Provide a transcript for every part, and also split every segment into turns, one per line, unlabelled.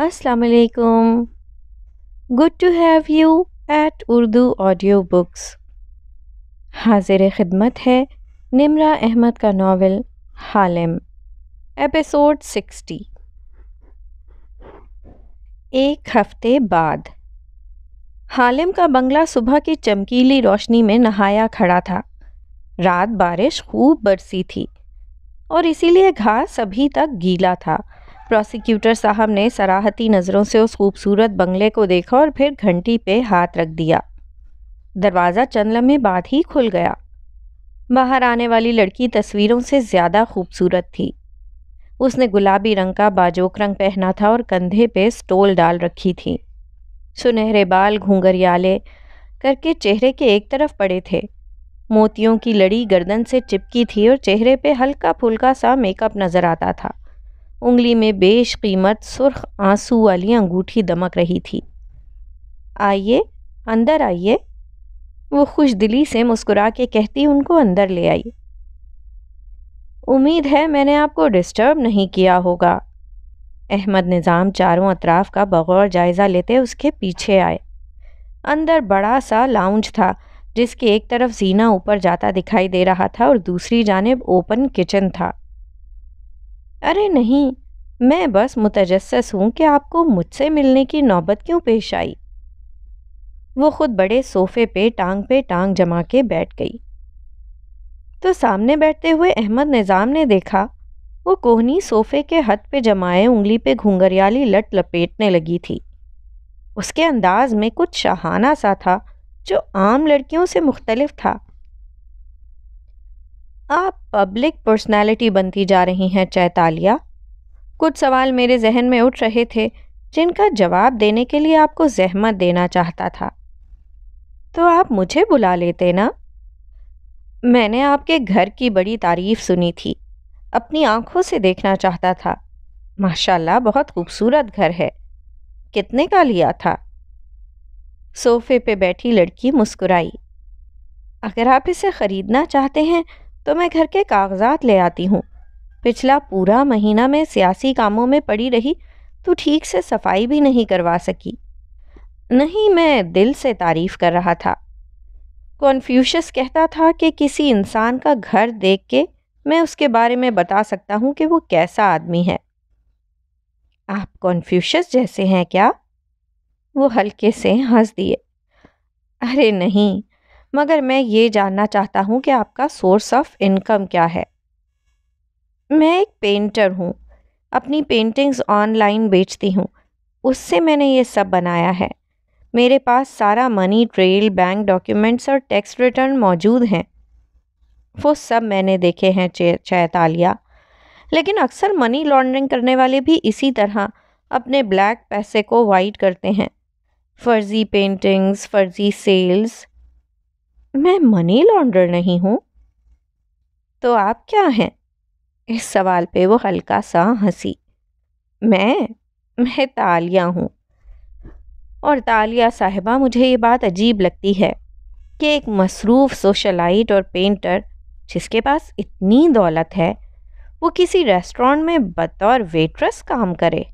अस्सलाम वालेकुम good to have you at Urdu audio books हाजिर खिदमत है निमरा अहमद का नावल हालिम एपिसोड सिक्सटी एक हफ्ते बाद हालिम का बंगला सुबह की चमकीली रोशनी में नहाया खड़ा था रात बारिश खूब बरसी थी और इसीलिए घास अभी तक गीला था प्रोसिक्यूटर साहब ने सराहती नज़रों से उस खूबसूरत बंगले को देखा और फिर घंटी पे हाथ रख दिया दरवाज़ा चंद लम्बे बाद ही खुल गया बाहर आने वाली लड़की तस्वीरों से ज़्यादा खूबसूरत थी उसने गुलाबी रंग का बाजोक रंग पहना था और कंधे पे स्टोल डाल रखी थी सुनहरे बाल घूंगरियाले करके चेहरे के एक तरफ पड़े थे मोतियों की लड़ी गर्दन से चिपकी थी और चेहरे पे हल्का फुल्का सा मेकअप नज़र आता था उंगली में बेश कीमत सुर्ख आंसू वाली अंगूठी दमक रही थी आइए अंदर आइए वो खुश दिली से मुस्कुरा के कहती उनको अंदर ले आई उम्मीद है मैंने आपको डिस्टर्ब नहीं किया होगा अहमद निज़ाम चारों अतराफ का बगौर जायज़ा लेते उसके पीछे आए अंदर बड़ा सा लाउंज था जिसके एक तरफ जीना ऊपर जाता दिखाई दे रहा था और दूसरी जानब ओपन किचन था अरे नहीं मैं बस मुतजस हूँ कि आपको मुझसे मिलने की नौबत क्यों पेश आई वो खुद बड़े सोफ़े पे टांग पे टांग जमा के बैठ गई तो सामने बैठते हुए अहमद निज़ाम ने देखा वो कोहनी सोफ़े के हथ पे जमाए उंगली पे घुंघरियाली लट लपेटने लगी थी उसके अंदाज में कुछ शाहाना सा था जो आम लड़कियों से मुख्तलफ था आप पब्लिक पर्सनालिटी बनती जा रही हैं चैतालिया कुछ सवाल मेरे जहन में उठ रहे थे जिनका जवाब देने के लिए आपको जहमत देना चाहता था तो आप मुझे बुला लेते ना मैंने आपके घर की बड़ी तारीफ सुनी थी अपनी आंखों से देखना चाहता था माशाल्लाह बहुत खूबसूरत घर है कितने का लिया था सोफे पे बैठी लड़की मुस्कुराई अगर आप इसे ख़रीदना चाहते हैं तो मैं घर के कागजात ले आती हूँ पिछला पूरा महीना मैं सियासी कामों में पड़ी रही तो ठीक से सफाई भी नहीं करवा सकी नहीं मैं दिल से तारीफ कर रहा था कॉन्फ्यूशस कहता था कि किसी इंसान का घर देख के मैं उसके बारे में बता सकता हूँ कि वो कैसा आदमी है आप कॉन्फ्यूशस जैसे हैं क्या वो हल्के से हंस दिए अरे नहीं मगर मैं ये जानना चाहता हूँ कि आपका सोर्स ऑफ इनकम क्या है मैं एक पेंटर हूँ अपनी पेंटिंग्स ऑनलाइन बेचती हूँ उससे मैंने ये सब बनाया है मेरे पास सारा मनी ट्रेल बैंक डॉक्यूमेंट्स और टैक्स रिटर्न मौजूद हैं वो सब मैंने देखे हैं चैतालिया लेकिन अक्सर मनी लॉन्ड्रिंग करने वाले भी इसी तरह अपने ब्लैक पैसे को वाइट करते हैं फर्जी पेंटिंग्स फर्जी सेल्स मैं मनी लॉन्डर नहीं हूँ तो आप क्या हैं इस सवाल पे वो हल्का सा हंसी मैं मैं तालिया हूँ और तालिया साहिबा मुझे ये बात अजीब लगती है कि एक मसरूफ़ सोशलाइट और पेंटर जिसके पास इतनी दौलत है वो किसी रेस्टोरेंट में बतौर वेट्रेस काम करे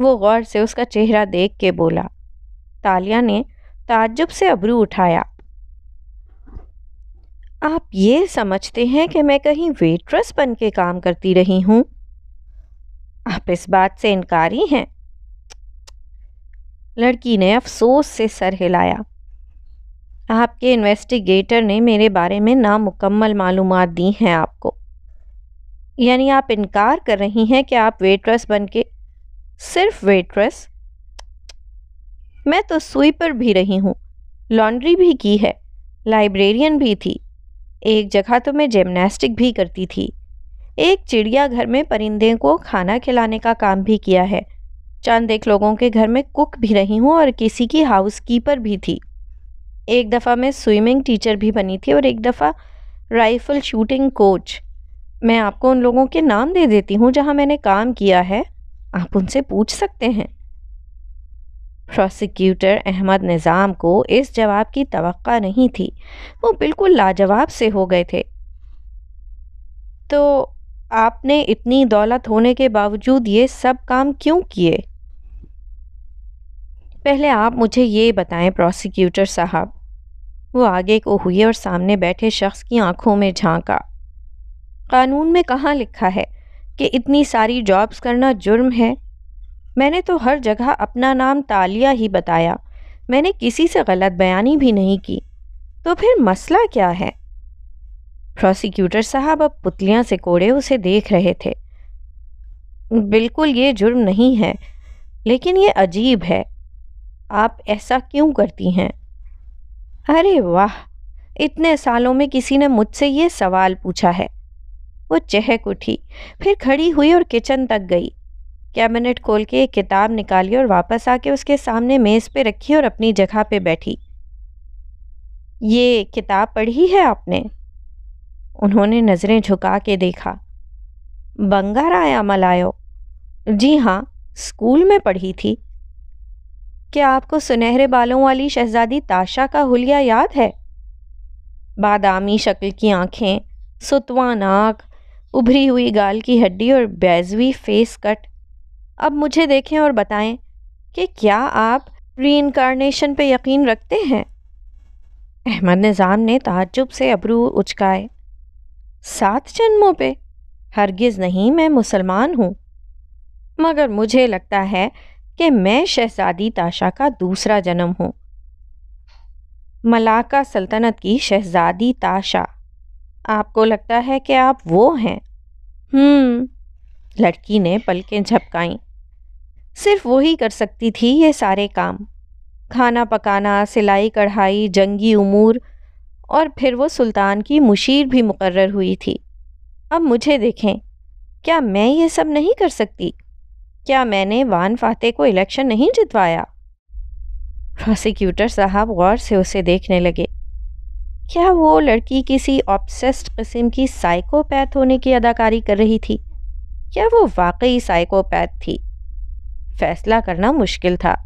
वो गौर से उसका चेहरा देख के बोला तालिया ने ताज्जुब से अबरू उठाया आप ये समझते हैं कि मैं कहीं वेट्रेस बन के काम करती रही हूँ आप इस बात से इनकारी हैं लड़की ने अफसोस से सर हिलाया आपके इन्वेस्टिगेटर ने मेरे बारे में नामुकम्मल मालूम दी हैं आपको यानी आप इनकार कर रही हैं कि आप वेट्रेस बन के सिर्फ वेट्रेस मैं तो स्वीपर भी रही हूँ लॉन्ड्री भी की है लाइब्रेरियन भी थी एक जगह तो मैं जिमनास्टिक भी करती थी एक चिड़ियाघर में परिंदे को खाना खिलाने का काम भी किया है चंद एक लोगों के घर में कुक भी रही हूँ और किसी की हाउस कीपर भी थी एक दफ़ा मैं स्विमिंग टीचर भी बनी थी और एक दफ़ा राइफ़ल शूटिंग कोच मैं आपको उन लोगों के नाम दे देती हूँ जहाँ मैंने काम किया है आप उनसे पूछ सकते हैं प्रोसिक्यूटर अहमद निज़ाम को इस जवाब की तो नहीं थी वो बिल्कुल लाजवाब से हो गए थे तो आपने इतनी दौलत होने के बावजूद ये सब काम क्यों किए पहले आप मुझे ये बताएं प्रोसिक्यूटर साहब वो आगे को हुए और सामने बैठे शख्स की आंखों में झांका कानून में कहाँ लिखा है कि इतनी सारी जॉब्स करना जुर्म है मैंने तो हर जगह अपना नाम तालिया ही बताया मैंने किसी से गलत बयानी भी नहीं की तो फिर मसला क्या है प्रोसिक्यूटर साहब अब पुतलियाँ से कोड़े उसे देख रहे थे बिल्कुल ये जुर्म नहीं है लेकिन ये अजीब है आप ऐसा क्यों करती हैं अरे वाह इतने सालों में किसी ने मुझसे ये सवाल पूछा है वो चहक उठी फिर खड़ी हुई और किचन तक गई कैबिनेट खोल के एक किताब निकाली और वापस आके उसके सामने मेज़ पे रखी और अपनी जगह पे बैठी ये किताब पढ़ी है आपने उन्होंने नज़रें झुका के देखा बंगाराया मलायो जी हाँ स्कूल में पढ़ी थी क्या आपको सुनहरे बालों वाली शहजादी ताशा का हुलिया याद है बादामी शक्ल की आँखें सुतवा नाक उभरी हुई गाल की हड्डी और बैजवी फेस कट अब मुझे देखें और बताएं कि क्या आप री इनकारनेशन पर यकीन रखते हैं अहमद निज़ाम ने ताज्जुब से अबरू उचकाए सात जन्मों पे हरगिज़ नहीं मैं मुसलमान हूँ मगर मुझे लगता है कि मैं शहजादी ताशा का दूसरा जन्म हूँ मलाका सल्तनत की शहजादी ताशा आपको लगता है कि आप वो हैं हम्म लड़की ने पलकें झपकाईं सिर्फ वही कर सकती थी ये सारे काम खाना पकाना सिलाई कढ़ाई जंगी उमूर और फिर वो सुल्तान की मुशीर भी मुकर्र हुई थी अब मुझे देखें क्या मैं ये सब नहीं कर सकती क्या मैंने वान फाते को इलेक्शन नहीं जितवाया प्रोसिक्यूटर साहब गौर से उसे देखने लगे क्या वो लड़की किसी ऑप्सेस्ड किस्म की साइकोपैथ होने की अदाकारी कर रही थी क्या वो वाकई साइकोपैथ थी फैसला करना मुश्किल था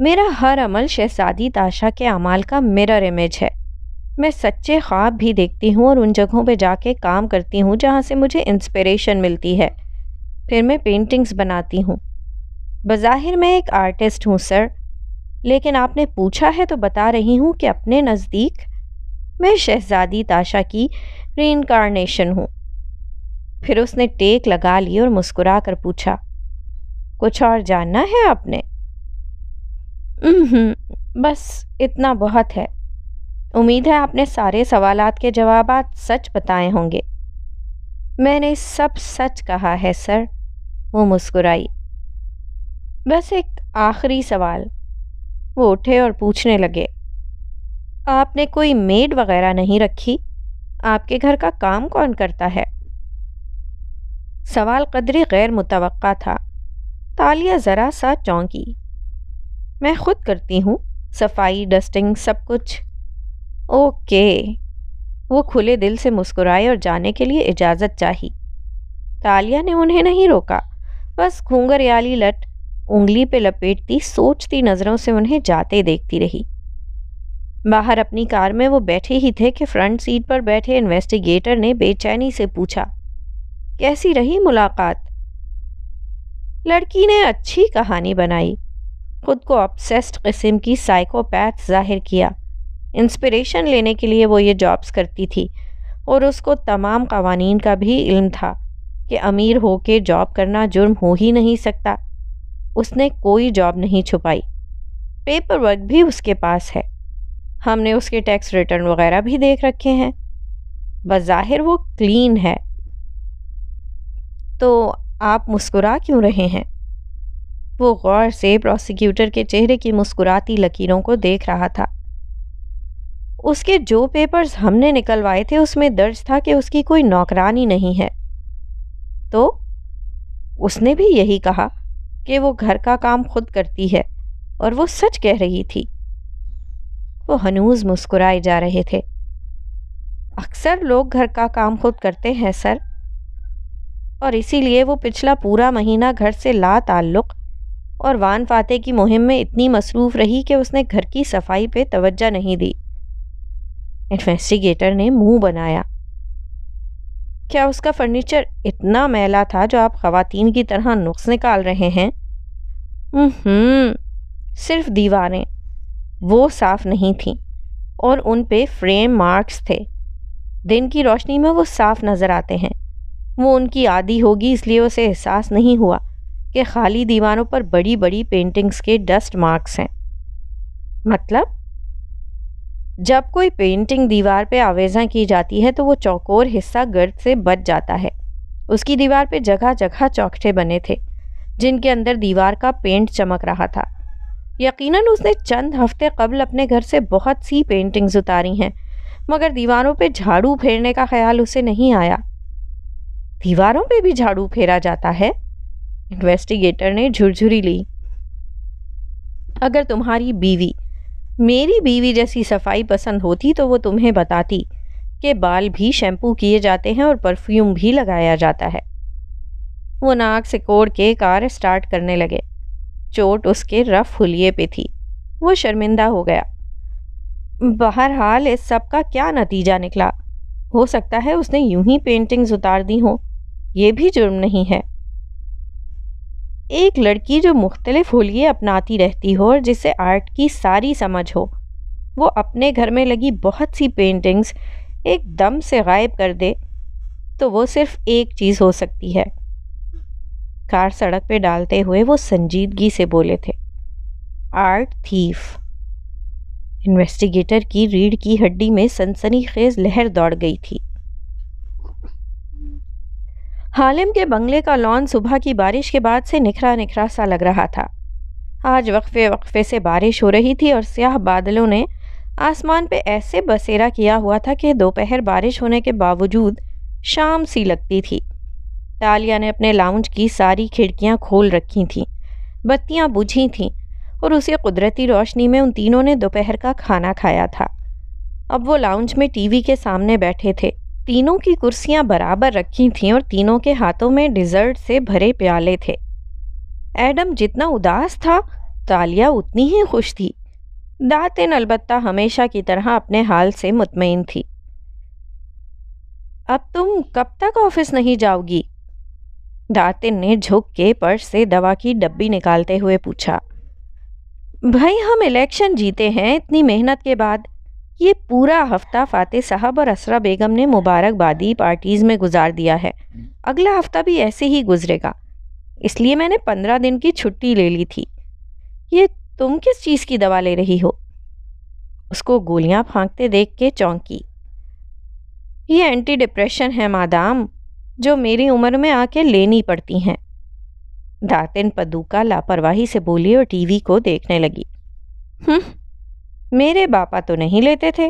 मेरा हर अमल शहजादी ताशा के अमाल का मिरर इमेज है मैं सच्चे ख्वाब भी देखती हूँ और उन जगहों पे जाके काम करती हूँ जहाँ से मुझे इंस्पिरेशन मिलती है फिर मैं पेंटिंग्स बनाती हूँ बज़ाहिर मैं एक आर्टिस्ट हूँ सर लेकिन आपने पूछा है तो बता रही हूँ कि अपने नज़दीक मैं शहजादी ताशा की रीनकारनेशन हूँ फिर उसने टेक लगा ली और मुस्कुरा कर पूछा कुछ और जानना है आपने बस इतना बहुत है उम्मीद है आपने सारे सवाल के जवाब सच बताए होंगे मैंने सब सच कहा है सर वो मुस्कुराई बस एक आखिरी सवाल वो उठे और पूछने लगे आपने कोई मेड वगैरह नहीं रखी आपके घर का काम कौन करता है सवाल कदरी गैर मुतव था तालिया ज़रा सा चौंकी मैं खुद करती हूँ सफाई डस्टिंग सब कुछ ओके वो खुले दिल से मुस्कुराए और जाने के लिए इजाज़त चाही तालिया ने उन्हें नहीं रोका बस याली लट उंगली पे लपेटती सोचती नज़रों से उन्हें जाते देखती रही बाहर अपनी कार में वो बैठे ही थे कि फ्रंट सीट पर बैठे इन्वेस्टिगेटर ने बेचैनी से पूछा कैसी रही मुलाकात लड़की ने अच्छी कहानी बनाई खुद को अपसेस्ड किस्म की साइकोपैथ जाहिर किया इंस्पिरेशन लेने के लिए वो ये जॉब्स करती थी और उसको तमाम कवानीन का भी इल्म था कि अमीर हो के जॉब करना जुर्म हो ही नहीं सकता उसने कोई जॉब नहीं छुपाई पेपर वर्क भी उसके पास है हमने उसके टैक्स रिटर्न वगैरह भी देख रखे हैं बज़ाहिर वो क्लीन है तो आप मुस्कुरा क्यों रहे हैं वो गौर से प्रोसिक्यूटर के चेहरे की मुस्कुराती लकीरों को देख रहा था उसके जो पेपर्स हमने निकलवाए थे उसमें दर्ज था कि उसकी कोई नौकरानी नहीं है तो उसने भी यही कहा कि वो घर का काम खुद करती है और वो सच कह रही थी वो हनूज मुस्कुराए जा रहे थे अक्सर लोग घर का काम खुद करते हैं सर और इसीलिए वो पिछला पूरा महीना घर से ला ताल्लुक़ और वान फाते की मुहिम में इतनी मसरूफ़ रही कि उसने घर की सफाई पे तवज्जा नहीं दी इन्वेस्टिगेटर ने मुंह बनाया क्या उसका फर्नीचर इतना मैला था जो आप खातन की तरह नुख्स निकाल रहे हैं सिर्फ दीवारें वो साफ़ नहीं थीं और उन पे फ्रेम मार्क्स थे दिन की रोशनी में वो साफ़ नज़र आते हैं वो उनकी आदि होगी इसलिए उसे एहसास नहीं हुआ कि खाली दीवारों पर बड़ी बड़ी पेंटिंग्स के डस्ट मार्क्स हैं मतलब जब कोई पेंटिंग दीवार पे आवेजा की जाती है तो वो चौकोर हिस्सा गर्द से बच जाता है उसकी दीवार पे जगह जगह चौकटे बने थे जिनके अंदर दीवार का पेंट चमक रहा था यकीनन उसने चंद हफ्ते कबल अपने घर से बहुत सी पेंटिंग्स उतारी हैं मगर दीवारों पे झाड़ू फेरने का ख्याल उसे नहीं आया दीवारों पे भी झाड़ू फेरा जाता है इन्वेस्टिगेटर ने झुरझुरी ली अगर तुम्हारी बीवी मेरी बीवी जैसी सफाई पसंद होती तो वो तुम्हें बताती कि बाल भी शैम्पू किए जाते हैं और परफ्यूम भी लगाया जाता है वो नाक से कोड़ के कार स्टार्ट करने लगे चोट उसके रफ हुलिये पे थी वो शर्मिंदा हो गया बहरहाल इस सब का क्या नतीजा निकला हो सकता है उसने यूं ही पेंटिंग्स उतार दी हों ये भी जुर्म नहीं है एक लड़की जो मुख्तलिफ होलिये अपनाती रहती हो और जिसे आर्ट की सारी समझ हो वो अपने घर में लगी बहुत सी पेंटिंग्स एक दम से गायब कर दे तो वो सिर्फ एक चीज़ हो सकती है कार सड़क पे डालते हुए वो संजीदगी से बोले थे आर्ट थीफ़ इन्वेस्टिगेटर की रीढ़ की हड्डी में सनसनीखेज लहर दौड़ गई थी हालिम के बंगले का लॉन सुबह की बारिश के बाद से निखरा निखरा सा लग रहा था आज वक्फे वक्फे से बारिश हो रही थी और स्याह बादलों ने आसमान पे ऐसे बसेरा किया हुआ था कि दोपहर बारिश होने के बावजूद शाम सी लगती थी तालिया ने अपने लाउंज की सारी खिड़कियां खोल रखी थीं बत्तियां बुझी थीं और उसी कुदरती रोशनी में उन तीनों ने दोपहर का खाना खाया था अब वो लाउंज में टीवी के सामने बैठे थे तीनों की कुर्सियां बराबर रखी थीं और तीनों के हाथों में डिज़र्ट से भरे प्याले थे एडम जितना उदास था तालिया उतनी ही खुश थी दातिन अलबत्ता हमेशा की तरह अपने हाल से मुतमिन थी अब तुम कब तक ऑफिस नहीं जाओगी दातिन ने झुक के पर्स से दवा की डब्बी निकालते हुए पूछा भाई हम इलेक्शन जीते हैं इतनी मेहनत के बाद ये पूरा हफ्ता फातेह साहब और असरा बेगम ने मुबारकबादी पार्टीज़ में गुजार दिया है अगला हफ्ता भी ऐसे ही गुजरेगा इसलिए मैंने पंद्रह दिन की छुट्टी ले ली थी ये तुम किस चीज़ की दवा ले रही हो उसको गोलियां फांकते देख के चौंकी ये एंटी डिप्रेशन है मादाम जो मेरी उम्र में आके लेनी पड़ती हैं डाटिन पदुका लापरवाही से बोली और टीवी को देखने लगी हम्म, मेरे बापा तो नहीं लेते थे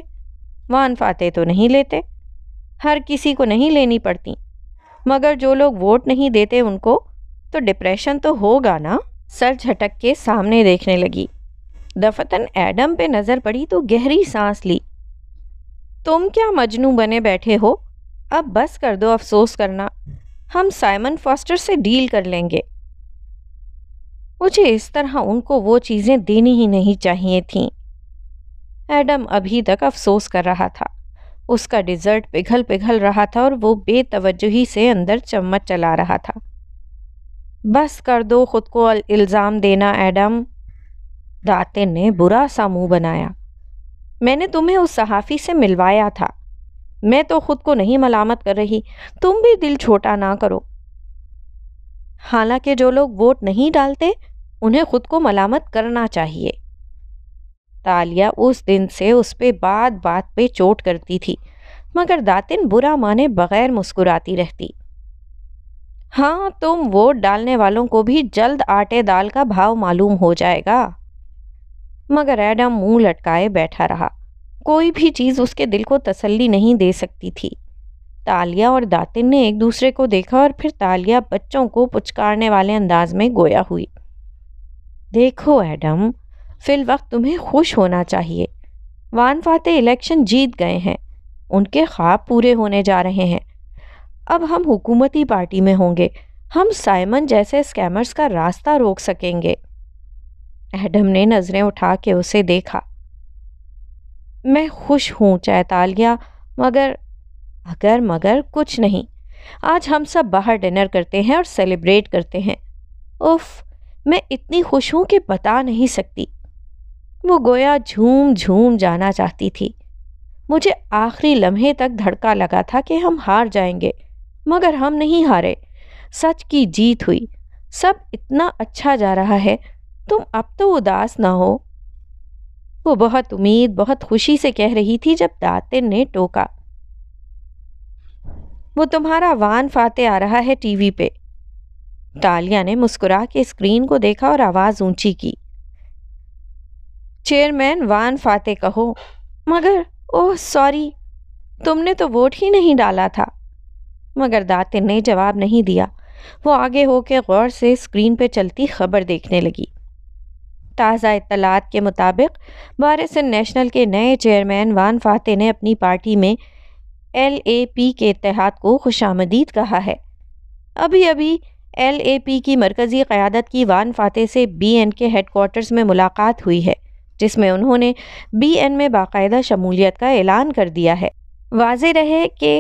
वान फाते तो नहीं लेते हर किसी को नहीं लेनी पड़ती मगर जो लोग वोट नहीं देते उनको तो डिप्रेशन तो होगा ना सर झटक के सामने देखने लगी दफतन एडम पे नज़र पड़ी तो गहरी सांस ली तुम क्या मजनू बने बैठे हो अब बस कर दो अफसोस करना हम साइमन फॉस्टर से डील कर लेंगे मुझे इस तरह उनको वो चीज़ें देनी ही नहीं चाहिए थीं एडम अभी तक अफसोस कर रहा था उसका डिज़र्ट पिघल पिघल रहा था और वो बेतवजही से अंदर चम्मच चला रहा था बस कर दो ख़ुद को इल्ज़ाम देना एडम दाते ने बुरा सा मुंह बनाया मैंने तुम्हें उस सहाफ़ी से मिलवाया था मैं तो ख़ुद को नहीं मलामत कर रही तुम भी दिल छोटा ना करो हालांकि जो लोग वोट नहीं डालते उन्हें ख़ुद को मलामत करना चाहिए तालिया उस दिन से उस पर बात बात पे चोट करती थी मगर दातिन बुरा माने बगैर मुस्कुराती रहती हाँ तुम वोट डालने वालों को भी जल्द आटे दाल का भाव मालूम हो जाएगा मगर एडम मुंह लटकाए बैठा रहा कोई भी चीज़ उसके दिल को तसल्ली नहीं दे सकती थी तालिया और दातिन ने एक दूसरे को देखा और फिर तालिया बच्चों को पुचकारने वाले अंदाज में गोया हुई देखो एडम फिल वक्त तुम्हें खुश होना चाहिए वान फाते इलेक्शन जीत गए हैं उनके ख्वाब पूरे होने जा रहे हैं अब हम हुकूमती पार्टी में होंगे हम साइमन जैसे स्कैमर्स का रास्ता रोक सकेंगे एडम ने नज़रें उठा के उसे देखा मैं खुश हूँ चैतालिया मगर अगर मगर कुछ नहीं आज हम सब बाहर डिनर करते हैं और सेलिब्रेट करते हैं उफ़ मैं इतनी खुश हूँ कि बता नहीं सकती वो गोया झूम झूम जाना चाहती थी मुझे आखिरी लम्हे तक धड़का लगा था कि हम हार जाएंगे मगर हम नहीं हारे सच की जीत हुई सब इतना अच्छा जा रहा है तुम अब तो उदास ना हो वो बहुत उम्मीद बहुत खुशी से कह रही थी जब दातिन ने टोका वो तुम्हारा वान फाते आ रहा है टीवी पे तालिया ने मुस्कुरा के स्क्रीन को देखा और आवाज़ ऊंची की चेयरमैन वान फाते कहो मगर ओह सॉरी तुमने तो वोट ही नहीं डाला था मगर दातिन ने जवाब नहीं दिया वो आगे होके गौर से स्क्रीन पे चलती खबर देखने लगी ताज़ा इतलात के मुताबिक बारिस नेशनल के नए चेयरमैन वान फाते ने अपनी पार्टी में एल ए पी के इतिहाद को खुशामदीद कहा है अभी अभी एल ए पी की मरकज़ी क़्यादत की वान फातेह से बी एन के हेडकोार्टर्स में मुलाकात हुई है जिसमें उन्होंने बी एन में बाकायदा शमूलियत का ऐलान कर दिया है वाज रहे कि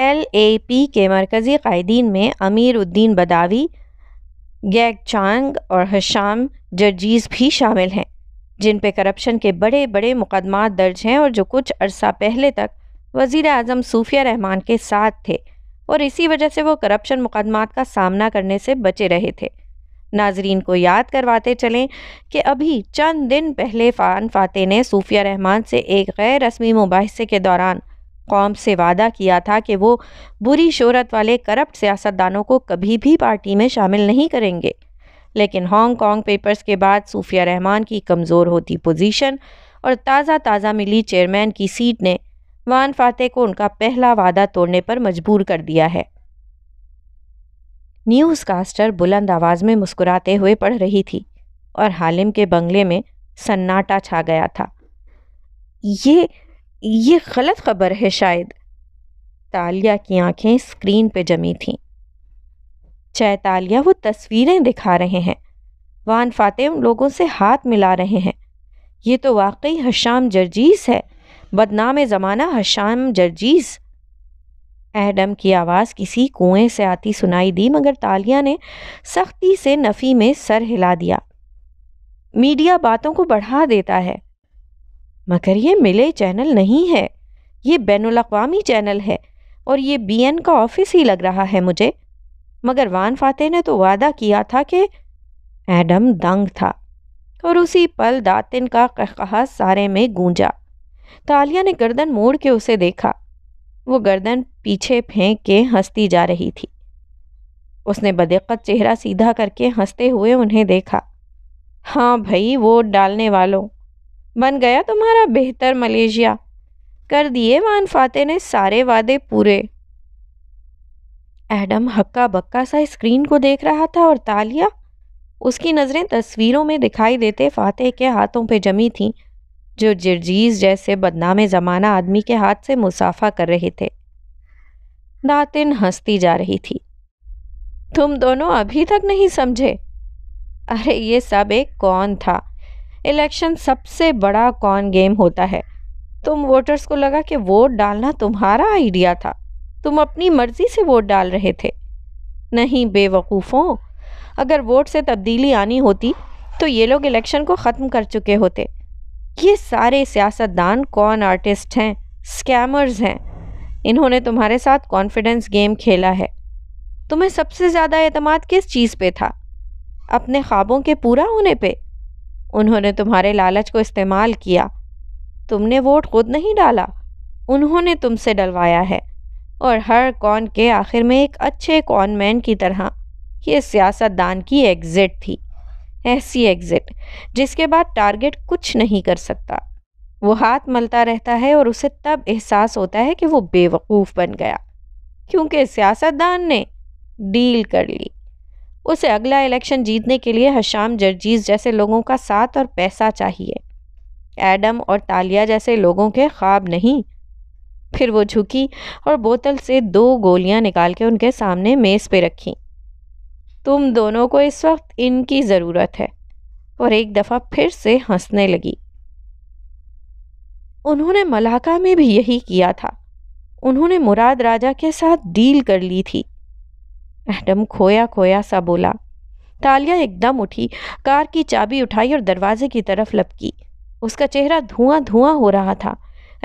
एल ए पी के मरकज़ी कायदीन में अमीर उद्दीन बदावी गैग चांग और हशाम जर्जीज़ भी शामिल हैं जिन पे करप्शन के बड़े बड़े मुकदमा दर्ज हैं और जो कुछ अरसा पहले तक वज़ी अजम सूफिया रहमान के साथ थे और इसी वजह से वो करप्शन मुकदमात का सामना करने से बचे रहे थे नाजरीन को याद करवाते चलें कि अभी चंद दिन पहले फ़ान फाते ने सूफिया रहमान से एक गैर रस्मी मुबासे के दौरान कौम से वादा किया था कि वो बुरी शहरत वाले करप्ट सियासतदानों को कभी भी पार्टी में शामिल नहीं करेंगे लेकिन हांगकॉन्ग पेपर्स के बाद सूफिया रहमान की कमज़ोर होती पोजीशन और ताज़ा ताज़ा मिली चेयरमैन की सीट ने वान फातेह को उनका पहला वादा तोड़ने पर मजबूर कर दिया है न्यूज़ कास्टर बुलंद आवाज़ में मुस्कुराते हुए पढ़ रही थी और हालिम के बंगले में सन्नाटा छा गया था ये ये गलत खबर है शायद तालिया की आंखें स्क्रीन पे जमी थीं चैतालिया वो तस्वीरें दिखा रहे हैं वान उन लोगों से हाथ मिला रहे हैं ये तो वाकई हशाम जर्जीस है बदनाम ज़माना हशाम जर्जीज़ एडम की आवाज़ किसी कुएं से आती सुनाई दी मगर तालिया ने सख्ती से नफ़ी में सर हिला दिया मीडिया बातों को बढ़ा देता है मगर ये मिले चैनल नहीं है ये बैन अवी चैनल है और ये बीएन का ऑफिस ही लग रहा है मुझे मगर वान फाते ने तो वादा किया था कि एडम दंग था और उसी पल दातिन का कहकहा सारे में गूंजा तालिया ने गर्दन मोड़ के उसे देखा वो गर्दन पीछे फेंक के हंसती जा रही थी उसने बदक्कत चेहरा सीधा करके हंसते हुए उन्हें देखा हाँ भाई वोट डालने वालों बन गया तुम्हारा बेहतर मलेशिया कर दिए वान फाते ने सारे वादे पूरे एडम हक्का बक्का सा स्क्रीन को देख रहा था और तालिया उसकी नज़रें तस्वीरों में दिखाई देते फाते के हाथों पे जमी थीं जो जर्जीज जैसे बदनाम ज़माना आदमी के हाथ से मुसाफा कर रहे थे दातिन हंसती जा रही थी तुम दोनों अभी तक नहीं समझे अरे ये सब एक कौन था इलेक्शन सबसे बड़ा कौन गेम होता है तुम वोटर्स को लगा कि वोट डालना तुम्हारा आइडिया था तुम अपनी मर्जी से वोट डाल रहे थे नहीं बेवकूफ़ों अगर वोट से तब्दीली आनी होती तो ये लोग इलेक्शन को ख़त्म कर चुके होते ये सारे सियासतदान कौन आर्टिस्ट हैं स्कैमर्स हैं इन्होंने तुम्हारे साथ कॉन्फिडेंस गेम खेला है तुम्हें सबसे ज़्यादा अतमाद किस चीज़ पे था अपने ख्वाबों के पूरा होने पे उन्होंने तुम्हारे लालच को इस्तेमाल किया तुमने वोट खुद नहीं डाला उन्होंने तुमसे डलवाया है और हर कौन के आखिर में एक अच्छे मैन की तरह ये सियासतदान की एग्ज़िट थी ऐसी एग्ज़िट जिसके बाद टारगेट कुछ नहीं कर सकता वो हाथ मलता रहता है और उसे तब एहसास होता है कि वो बेवकूफ़ बन गया क्योंकि सियासतदान ने डील कर ली उसे अगला इलेक्शन जीतने के लिए हशाम जर्जीज जैसे लोगों का साथ और पैसा चाहिए एडम और तालिया जैसे लोगों के ख्वाब नहीं फिर वो झुकी और बोतल से दो गोलियां निकाल के उनके सामने मेज़ पे रखीं तुम दोनों को इस वक्त इनकी ज़रूरत है और एक दफ़ा फिर से हंसने लगी उन्होंने मलाका में भी यही किया था उन्होंने मुराद राजा के साथ डील कर ली थी एडम खोया खोया सा बोला तालिया एकदम उठी कार की चाबी उठाई और दरवाजे की तरफ लपकी उसका चेहरा धुआं धुआं हो रहा था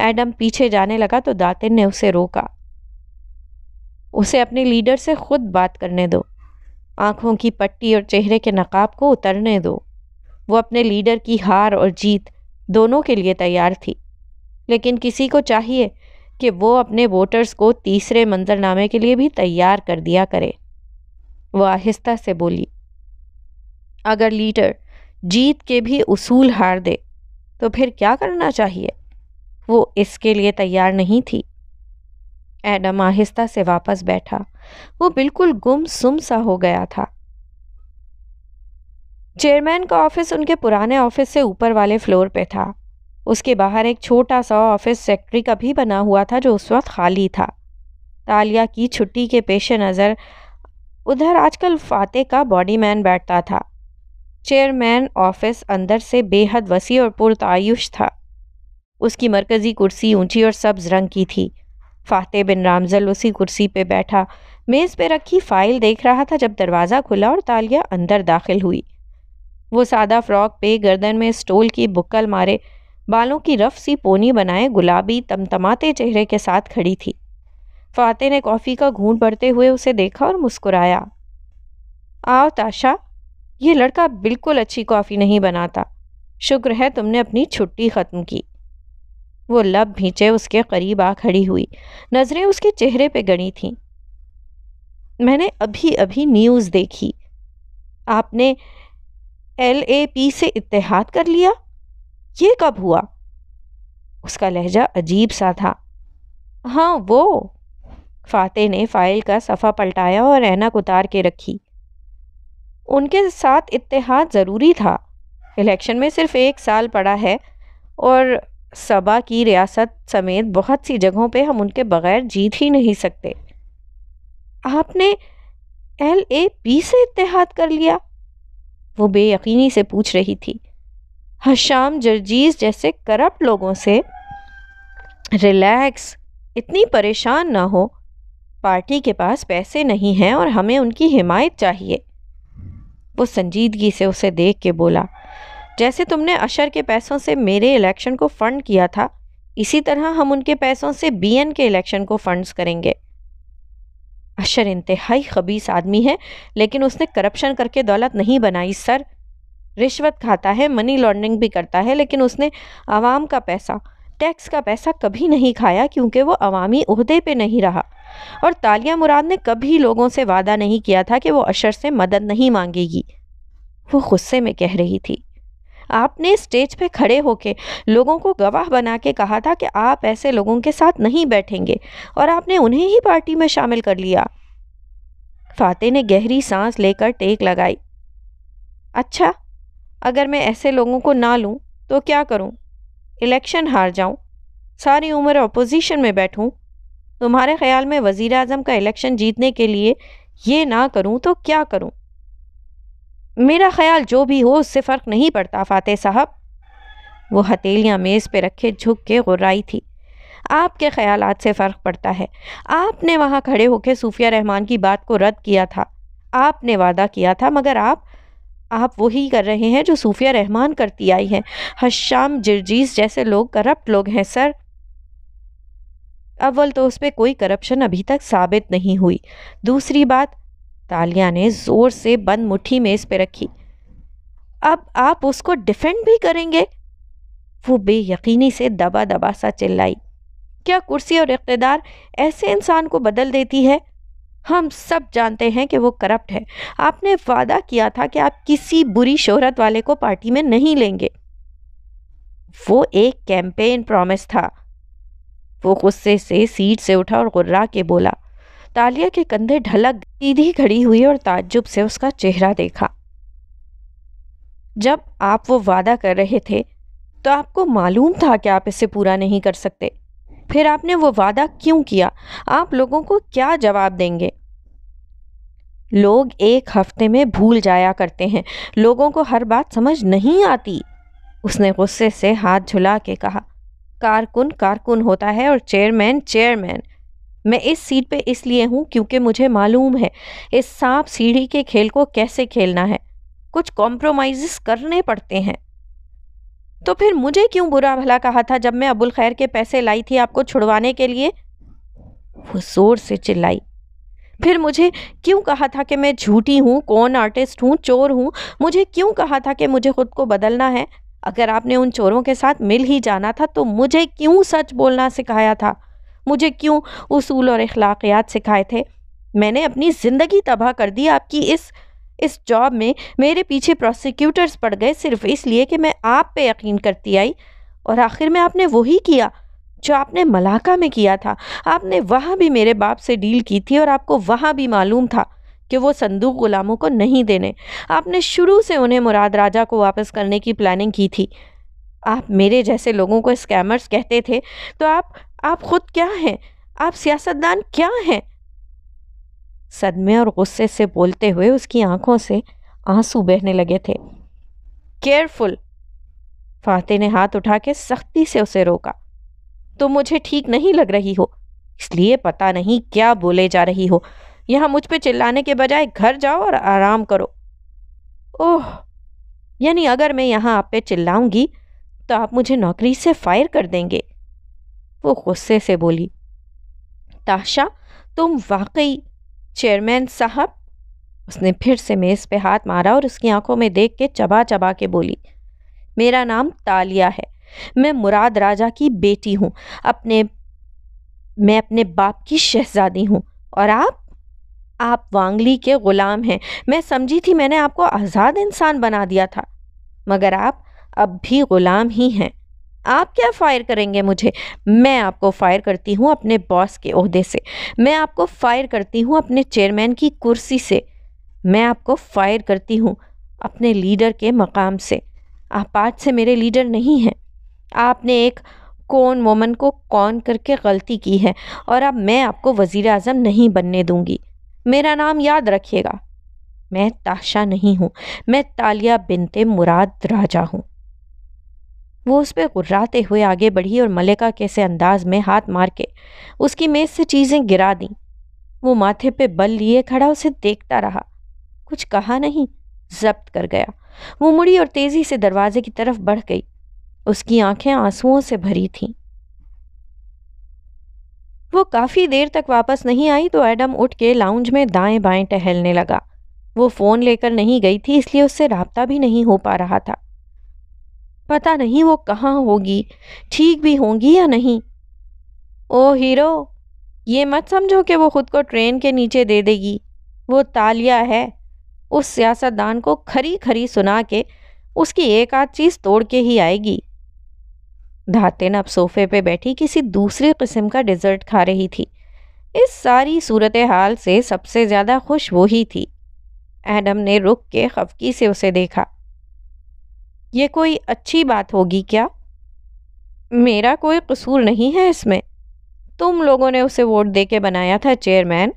एडम पीछे जाने लगा तो दातिन ने उसे रोका उसे अपने लीडर से खुद बात करने दो आँखों की पट्टी और चेहरे के नकाब को उतरने दो वो अपने लीडर की हार और जीत दोनों के लिए तैयार थी लेकिन किसी को चाहिए कि वो अपने वोटर्स को तीसरे मंजरनामे के लिए भी तैयार कर दिया करे वो आहिस्ता से बोली अगर लीडर जीत के भी उसूल हार दे तो फिर क्या करना चाहिए वो इसके लिए तैयार नहीं थी एडम आहिस्ता से वापस बैठा वो बिल्कुल गुम सुम सा हो गया था चेयरमैन का ऑफिस उनके पुराने ऑफिस से ऊपर वाले फ्लोर पे था उसके बाहर एक छोटा सा ऑफिस सेक्रेटरी का भी बना हुआ था जो उस वक्त खाली था तालिया की छुट्टी के पेश नज़र उधर आजकल फाते का बॉडी मैन बैठता था चेयरमैन ऑफिस अंदर से बेहद वसी और पुरतायुश था उसकी मरकज़ी कुर्सी ऊंची और सब्ज रंग की थी फाते बिन रामजल उसी कुर्सी पे बैठा मेज़ पे रखी फ़ाइल देख रहा था जब दरवाज़ा खुला और तालिया अंदर दाखिल हुई वो सादा फ्रॉक पे गर्दन में स्टोल की बुक्ल मारे बालों की रफ सी पोनी बनाए गुलाबी तमतमाते चेहरे के साथ खड़ी थी फाते ने कॉफ़ी का घूंट बढ़ते हुए उसे देखा और मुस्कुराया आओ ताशा ये लड़का बिल्कुल अच्छी कॉफ़ी नहीं बनाता शुक्र है तुमने अपनी छुट्टी ख़त्म की वो लब भींचे उसके करीब आ खड़ी हुई नज़रें उसके चेहरे पे गड़ी थीं मैंने अभी अभी न्यूज़ देखी आपने एल ए पी से इतिहाद कर लिया ये कब हुआ उसका लहजा अजीब सा था हाँ वो फाते ने फाइल का सफ़ा पलटाया और ऐनक उतार के रखी उनके साथ इतिहाद ज़रूरी था इलेक्शन में सिर्फ एक साल पड़ा है और सबा की रियासत समेत बहुत सी जगहों पे हम उनके बगैर जीत ही नहीं सकते आपने एल ए पी से इतिहाद कर लिया वो बेयकीनी से पूछ रही थी हशाम जर्जीज जैसे करप्ट लोगों से रिलैक्स इतनी परेशान ना हो पार्टी के पास पैसे नहीं हैं और हमें उनकी हिमायत चाहिए वो संजीदगी से उसे देख के बोला जैसे तुमने अशर के पैसों से मेरे इलेक्शन को फंड किया था इसी तरह हम उनके पैसों से बीएन के इलेक्शन को फंड्स करेंगे अशर इंतहाई खबीस आदमी है लेकिन उसने करप्शन करके दौलत नहीं बनाई सर रिश्वत खाता है मनी लॉन्ड्रिंग भी करता है लेकिन उसने आवाम का पैसा टैक्स का पैसा कभी नहीं खाया क्योंकि वो अवामी उहदे पे नहीं रहा और तालिया मुराद ने कभी लोगों से वादा नहीं किया था कि वो अशर से मदद नहीं मांगेगी वो गुस्से में कह रही थी आपने स्टेज पे खड़े होके लोगों को गवाह बना के कहा था कि आप ऐसे लोगों के साथ नहीं बैठेंगे और आपने उन्हें ही पार्टी में शामिल कर लिया फाते ने गहरी सांस लेकर टेक लगाई अच्छा अगर मैं ऐसे लोगों को ना लूँ तो क्या करूँ इलेक्शन हार जाऊँ सारी उम्र अपोजिशन में बैठूँ तुम्हारे ख्याल में वज़ी अजम का इलेक्शन जीतने के लिए ये ना करूँ तो क्या करूँ मेरा ख्याल जो भी हो उससे फ़र्क नहीं पड़ता फ़ाते साहब वो हथेलियाँ मेज़ पे रखे झुक के गुर्राई थी आपके ख्याल से फ़र्क पड़ता है आपने वहाँ खड़े होकर सूफिया रहमान की बात को रद्द किया था आपने वादा किया था मगर आप आप वही कर रहे हैं जो सूफिया रहमान करती आई हैं हश्याम जर्जीज जैसे लोग करप्ट लोग हैं सर अव्वल तो उस पर कोई करप्शन अभी तक साबित नहीं हुई दूसरी बात तालिया ने ज़ोर से बंद मुट्ठी मेज़ पे रखी अब आप उसको डिफेंड भी करेंगे वो बेयकीनी से दबा दबा सा चिल्लाई क्या कुर्सी और इकतदार ऐसे इंसान को बदल देती है हम सब जानते हैं कि वो करप्ट है आपने वादा किया था कि आप किसी बुरी शोहरत वाले को पार्टी में नहीं लेंगे वो एक कैंपेन प्रॉमिस था वो गुस्से से सीट से उठा और गुर्रा के बोला तालिया के कंधे ढलक सीधी खड़ी हुई और ताज्जुब से उसका चेहरा देखा जब आप वो वादा कर रहे थे तो आपको मालूम था कि आप इसे पूरा नहीं कर सकते फिर आपने वो वादा क्यों किया आप लोगों को क्या जवाब देंगे लोग एक हफ्ते में भूल जाया करते हैं लोगों को हर बात समझ नहीं आती उसने गुस्से से हाथ झुला के कहा कारकुन कारकुन होता है और चेयरमैन चेयरमैन मैं इस सीट पे इसलिए हूँ क्योंकि मुझे मालूम है इस सांप सीढ़ी के खेल को कैसे खेलना है कुछ कॉम्प्रोमाइज़ करने पड़ते हैं तो फिर मुझे क्यों बुरा भला कहा था जब मैं अबुल खैर के पैसे लाई थी आपको छुड़वाने के लिए वो ज़ोर से चिल्लाई फिर मुझे क्यों कहा था कि मैं झूठी हूँ कौन आर्टिस्ट हूँ चोर हूँ मुझे क्यों कहा था कि मुझे खुद को बदलना है अगर आपने उन चोरों के साथ मिल ही जाना था तो मुझे क्यों सच बोलना सिखाया था मुझे क्यों उसूल और अखलाकियात सिखाए थे मैंने अपनी ज़िंदगी तबाह कर दी आपकी इस इस जॉब में मेरे पीछे प्रोसिक्यूटर्स पड़ गए सिर्फ इसलिए कि मैं आप पे यकीन करती आई और आखिर में आपने वही किया जो आपने मलाका में किया था आपने वहाँ भी मेरे बाप से डील की थी और आपको वहाँ भी मालूम था कि वो संदूक गुलामों को नहीं देने आपने शुरू से उन्हें मुराद राजा को वापस करने की प्लानिंग की थी आप मेरे जैसे लोगों को स्कैमर्स कहते थे तो आप आप खुद क्या हैं आप सियासतदान क्या हैं सदमे और गुस्से से बोलते हुए उसकी आंखों से आंसू बहने लगे थे केयरफुल फाते ने हाथ उठा के सख्ती से उसे रोका तो मुझे ठीक नहीं लग रही हो इसलिए पता नहीं क्या बोले जा रही हो यहाँ मुझ पर चिल्लाने के बजाय घर जाओ और आराम करो ओह यानी अगर मैं यहाँ आप पे चिल्लाऊंगी तो आप मुझे नौकरी से फायर कर देंगे वो गुस्से से बोली ताशा तुम वाकई चेयरमैन साहब उसने फिर से मेज़ पे हाथ मारा और उसकी आंखों में देख के चबा चबा के बोली मेरा नाम तालिया है मैं मुराद राजा की बेटी हूँ अपने मैं अपने बाप की शहजादी हूँ और आप आप वांगली के ग़ुलाम हैं मैं समझी थी मैंने आपको आज़ाद इंसान बना दिया था मगर आप अब भी ग़ुलाम ही हैं आप क्या फ़ायर करेंगे मुझे मैं आपको फ़ायर करती हूँ अपने बॉस के अहदे से मैं आपको फ़ायर करती हूँ अपने चेयरमैन की कुर्सी से मैं आपको फ़ायर करती हूँ अपने लीडर के मकाम से आप आज से मेरे लीडर नहीं हैं आपने एक कौन वोमन को कौन करके गलती की है और अब मैं आपको वज़ी अजम नहीं बनने दूंगी मेरा नाम याद रखिएगा मैं ताशा नहीं हूँ मैं तालिया बिनते मुराद राजा हूँ वो उस पर गुर्राते हुए आगे बढ़ी और मलिका कैसे अंदाज में हाथ मार के उसकी मेज़ से चीज़ें गिरा दी वो माथे पे बल लिए खड़ा उसे देखता रहा कुछ कहा नहीं जब्त कर गया वो मुड़ी और तेज़ी से दरवाजे की तरफ बढ़ गई उसकी आंखें आंसुओं से भरी थीं वो काफ़ी देर तक वापस नहीं आई तो एडम उठ के लाउंज में दाएं बाएं टहलने लगा वो फ़ोन लेकर नहीं गई थी इसलिए उससे रबता भी नहीं हो पा रहा था पता नहीं वो कहाँ होगी ठीक भी होंगी या नहीं ओ हीरो ये मत समझो कि वो ख़ुद को ट्रेन के नीचे दे देगी वो तालिया है उस सियासतदान को खरी खरी सुना के उसकी एक आध चीज़ तोड़ के ही आएगी धातिन अब सोफे पे बैठी किसी दूसरे किस्म का डिज़र्ट खा रही थी इस सारी सूरत हाल से सबसे ज़्यादा खुश वो ही थी एडम ने रुक के खफकी से उसे देखा ये कोई अच्छी बात होगी क्या मेरा कोई कसूर नहीं है इसमें तुम लोगों ने उसे वोट दे के बनाया था चेयरमैन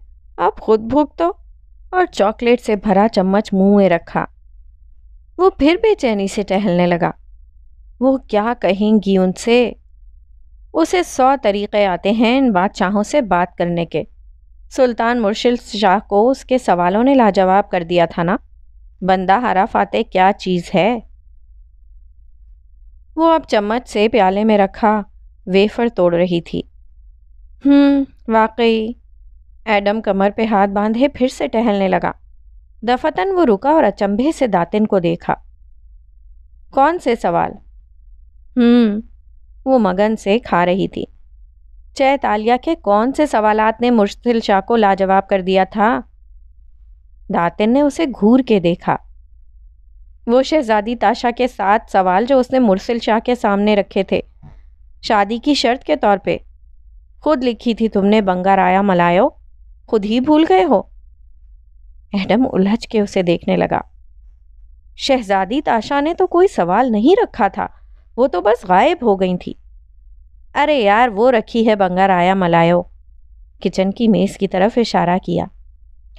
आप खुद भुगतो और चॉकलेट से भरा चम्मच मुंह में रखा वो फिर बेचैनी से टहलने लगा वो क्या कहेंगी उनसे उसे सौ तरीक़े आते हैं इन बादशाहों से बात करने के सुल्तान मुर्शिद शाह को उसके सवालों ने लाजवाब कर दिया था ना बंदा हरा फाते क्या चीज़ है वो अब चम्मच से प्याले में रखा वेफर तोड़ रही थी हम्म वाकई एडम कमर पे हाथ बांधे फिर से टहलने लगा दफतन वो रुका और अचंभे से दातिन को देखा कौन से सवाल हम्म वो मगन से खा रही थी चैतालिया के कौन से सवालात ने मुश्तिल शाह को लाजवाब कर दिया था दातिन ने उसे घूर के देखा वो शहज़ादी ताशा के साथ सवाल जो उसने मुरसिल शाह के सामने रखे थे शादी की शर्त के तौर पे खुद लिखी थी तुमने राया मलायो खुद ही भूल गए हो एडम उलझ के उसे देखने लगा शहजादी ताशा ने तो कोई सवाल नहीं रखा था वो तो बस गायब हो गई थी अरे यार वो रखी है बंगा राया मलायो किचन की मेज़ की तरफ इशारा किया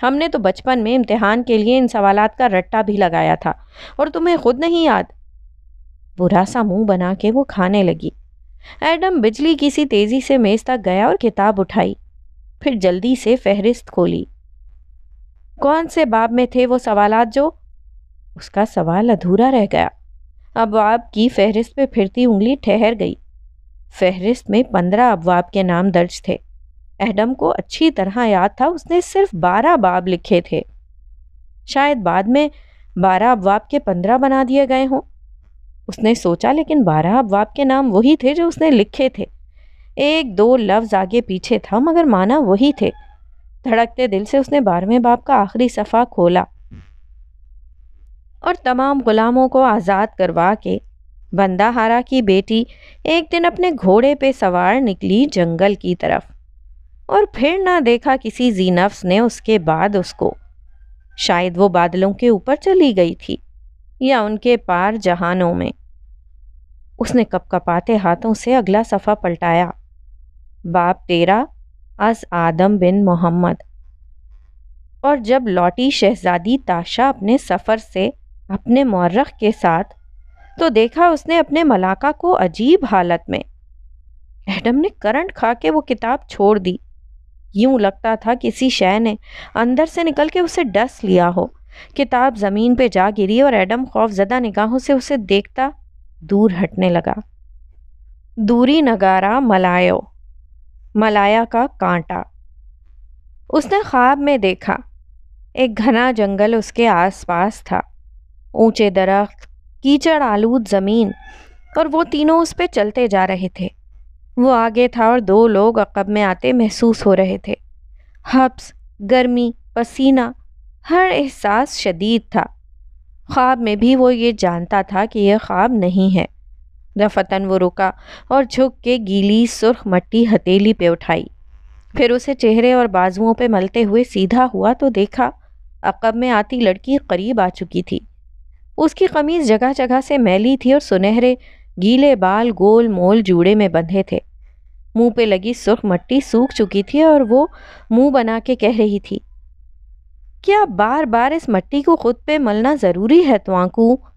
हमने तो बचपन में इम्तहान के लिए इन सवाल का रट्टा भी लगाया था और तुम्हें खुद नहीं याद बुरा सा मुंह बना के वो खाने लगी एडम बिजली की सी तेज़ी से मेज़ तक गया और किताब उठाई फिर जल्दी से फहरिस्त खोली कौन से बाब में थे वो सवालात जो उसका सवाल अधूरा रह गया अबवाब की फहरिस्त पे फिरती उंगली ठहर गई फहरिस्त में पंद्रह अबवाब के नाम दर्ज थे एडम को अच्छी तरह याद था उसने सिर्फ बारह बाब लिखे थे शायद बाद में बारह अबवाब के पंद्रह बना दिए गए हों उसने सोचा लेकिन बारह अबवाब के नाम वही थे जो उसने लिखे थे एक दो लफ्ज़ आगे पीछे था मगर माना वही थे धड़कते दिल से उसने बारहवें बाप का आखिरी सफ़ा खोला और तमाम गुलामों को आज़ाद करवा के बंदा हारा की बेटी एक दिन अपने घोड़े पे सवार निकली जंगल की तरफ और फिर ना देखा किसी जीनफ्स ने उसके बाद उसको शायद वो बादलों के ऊपर चली गई थी या उनके पार जहानों में उसने कपकपाते हाथों से अगला सफ़ा पलटाया बाप तेरा अस आदम बिन मोहम्मद और जब लौटी शहजादी ताशा अपने सफ़र से अपने मौरख के साथ तो देखा उसने अपने मलाका को अजीब हालत में एडम ने करंट खा के वो किताब छोड़ दी यूं लगता था किसी शय ने अंदर से निकल के उसे डस लिया हो किताब ज़मीन पे जा गिरी और एडम खौफजदा निगाहों से उसे देखता दूर हटने लगा दूरी नगारा मलायो मलाया का कांटा उसने ख्वाब में देखा एक घना जंगल उसके आसपास था ऊंचे दरख्त कीचड़ आलूद ज़मीन और वो तीनों उस पर चलते जा रहे थे वो आगे था और दो लोग अकब में आते महसूस हो रहे थे हब्स गर्मी पसीना हर एहसास शदीद था ख्वाब में भी वो ये जानता था कि यह ख्वाब नहीं है रफतन वो रुका और झुक के गीली सुर्ख मट्टी हथेली पे उठाई फिर उसे चेहरे और बाजुओं पे मलते हुए सीधा हुआ तो देखा अकब में आती लड़की करीब आ चुकी थी उसकी कमीज़ जगह जगह से मैली थी और सुनहरे गीले बाल गोल मोल जूड़े में बंधे थे मुंह पे लगी सुर्ख मट्टी सूख चुकी थी और वो मुंह बना के कह रही थी क्या बार बार इस मट्टी को खुद पे मलना ज़रूरी है त्वाकू तो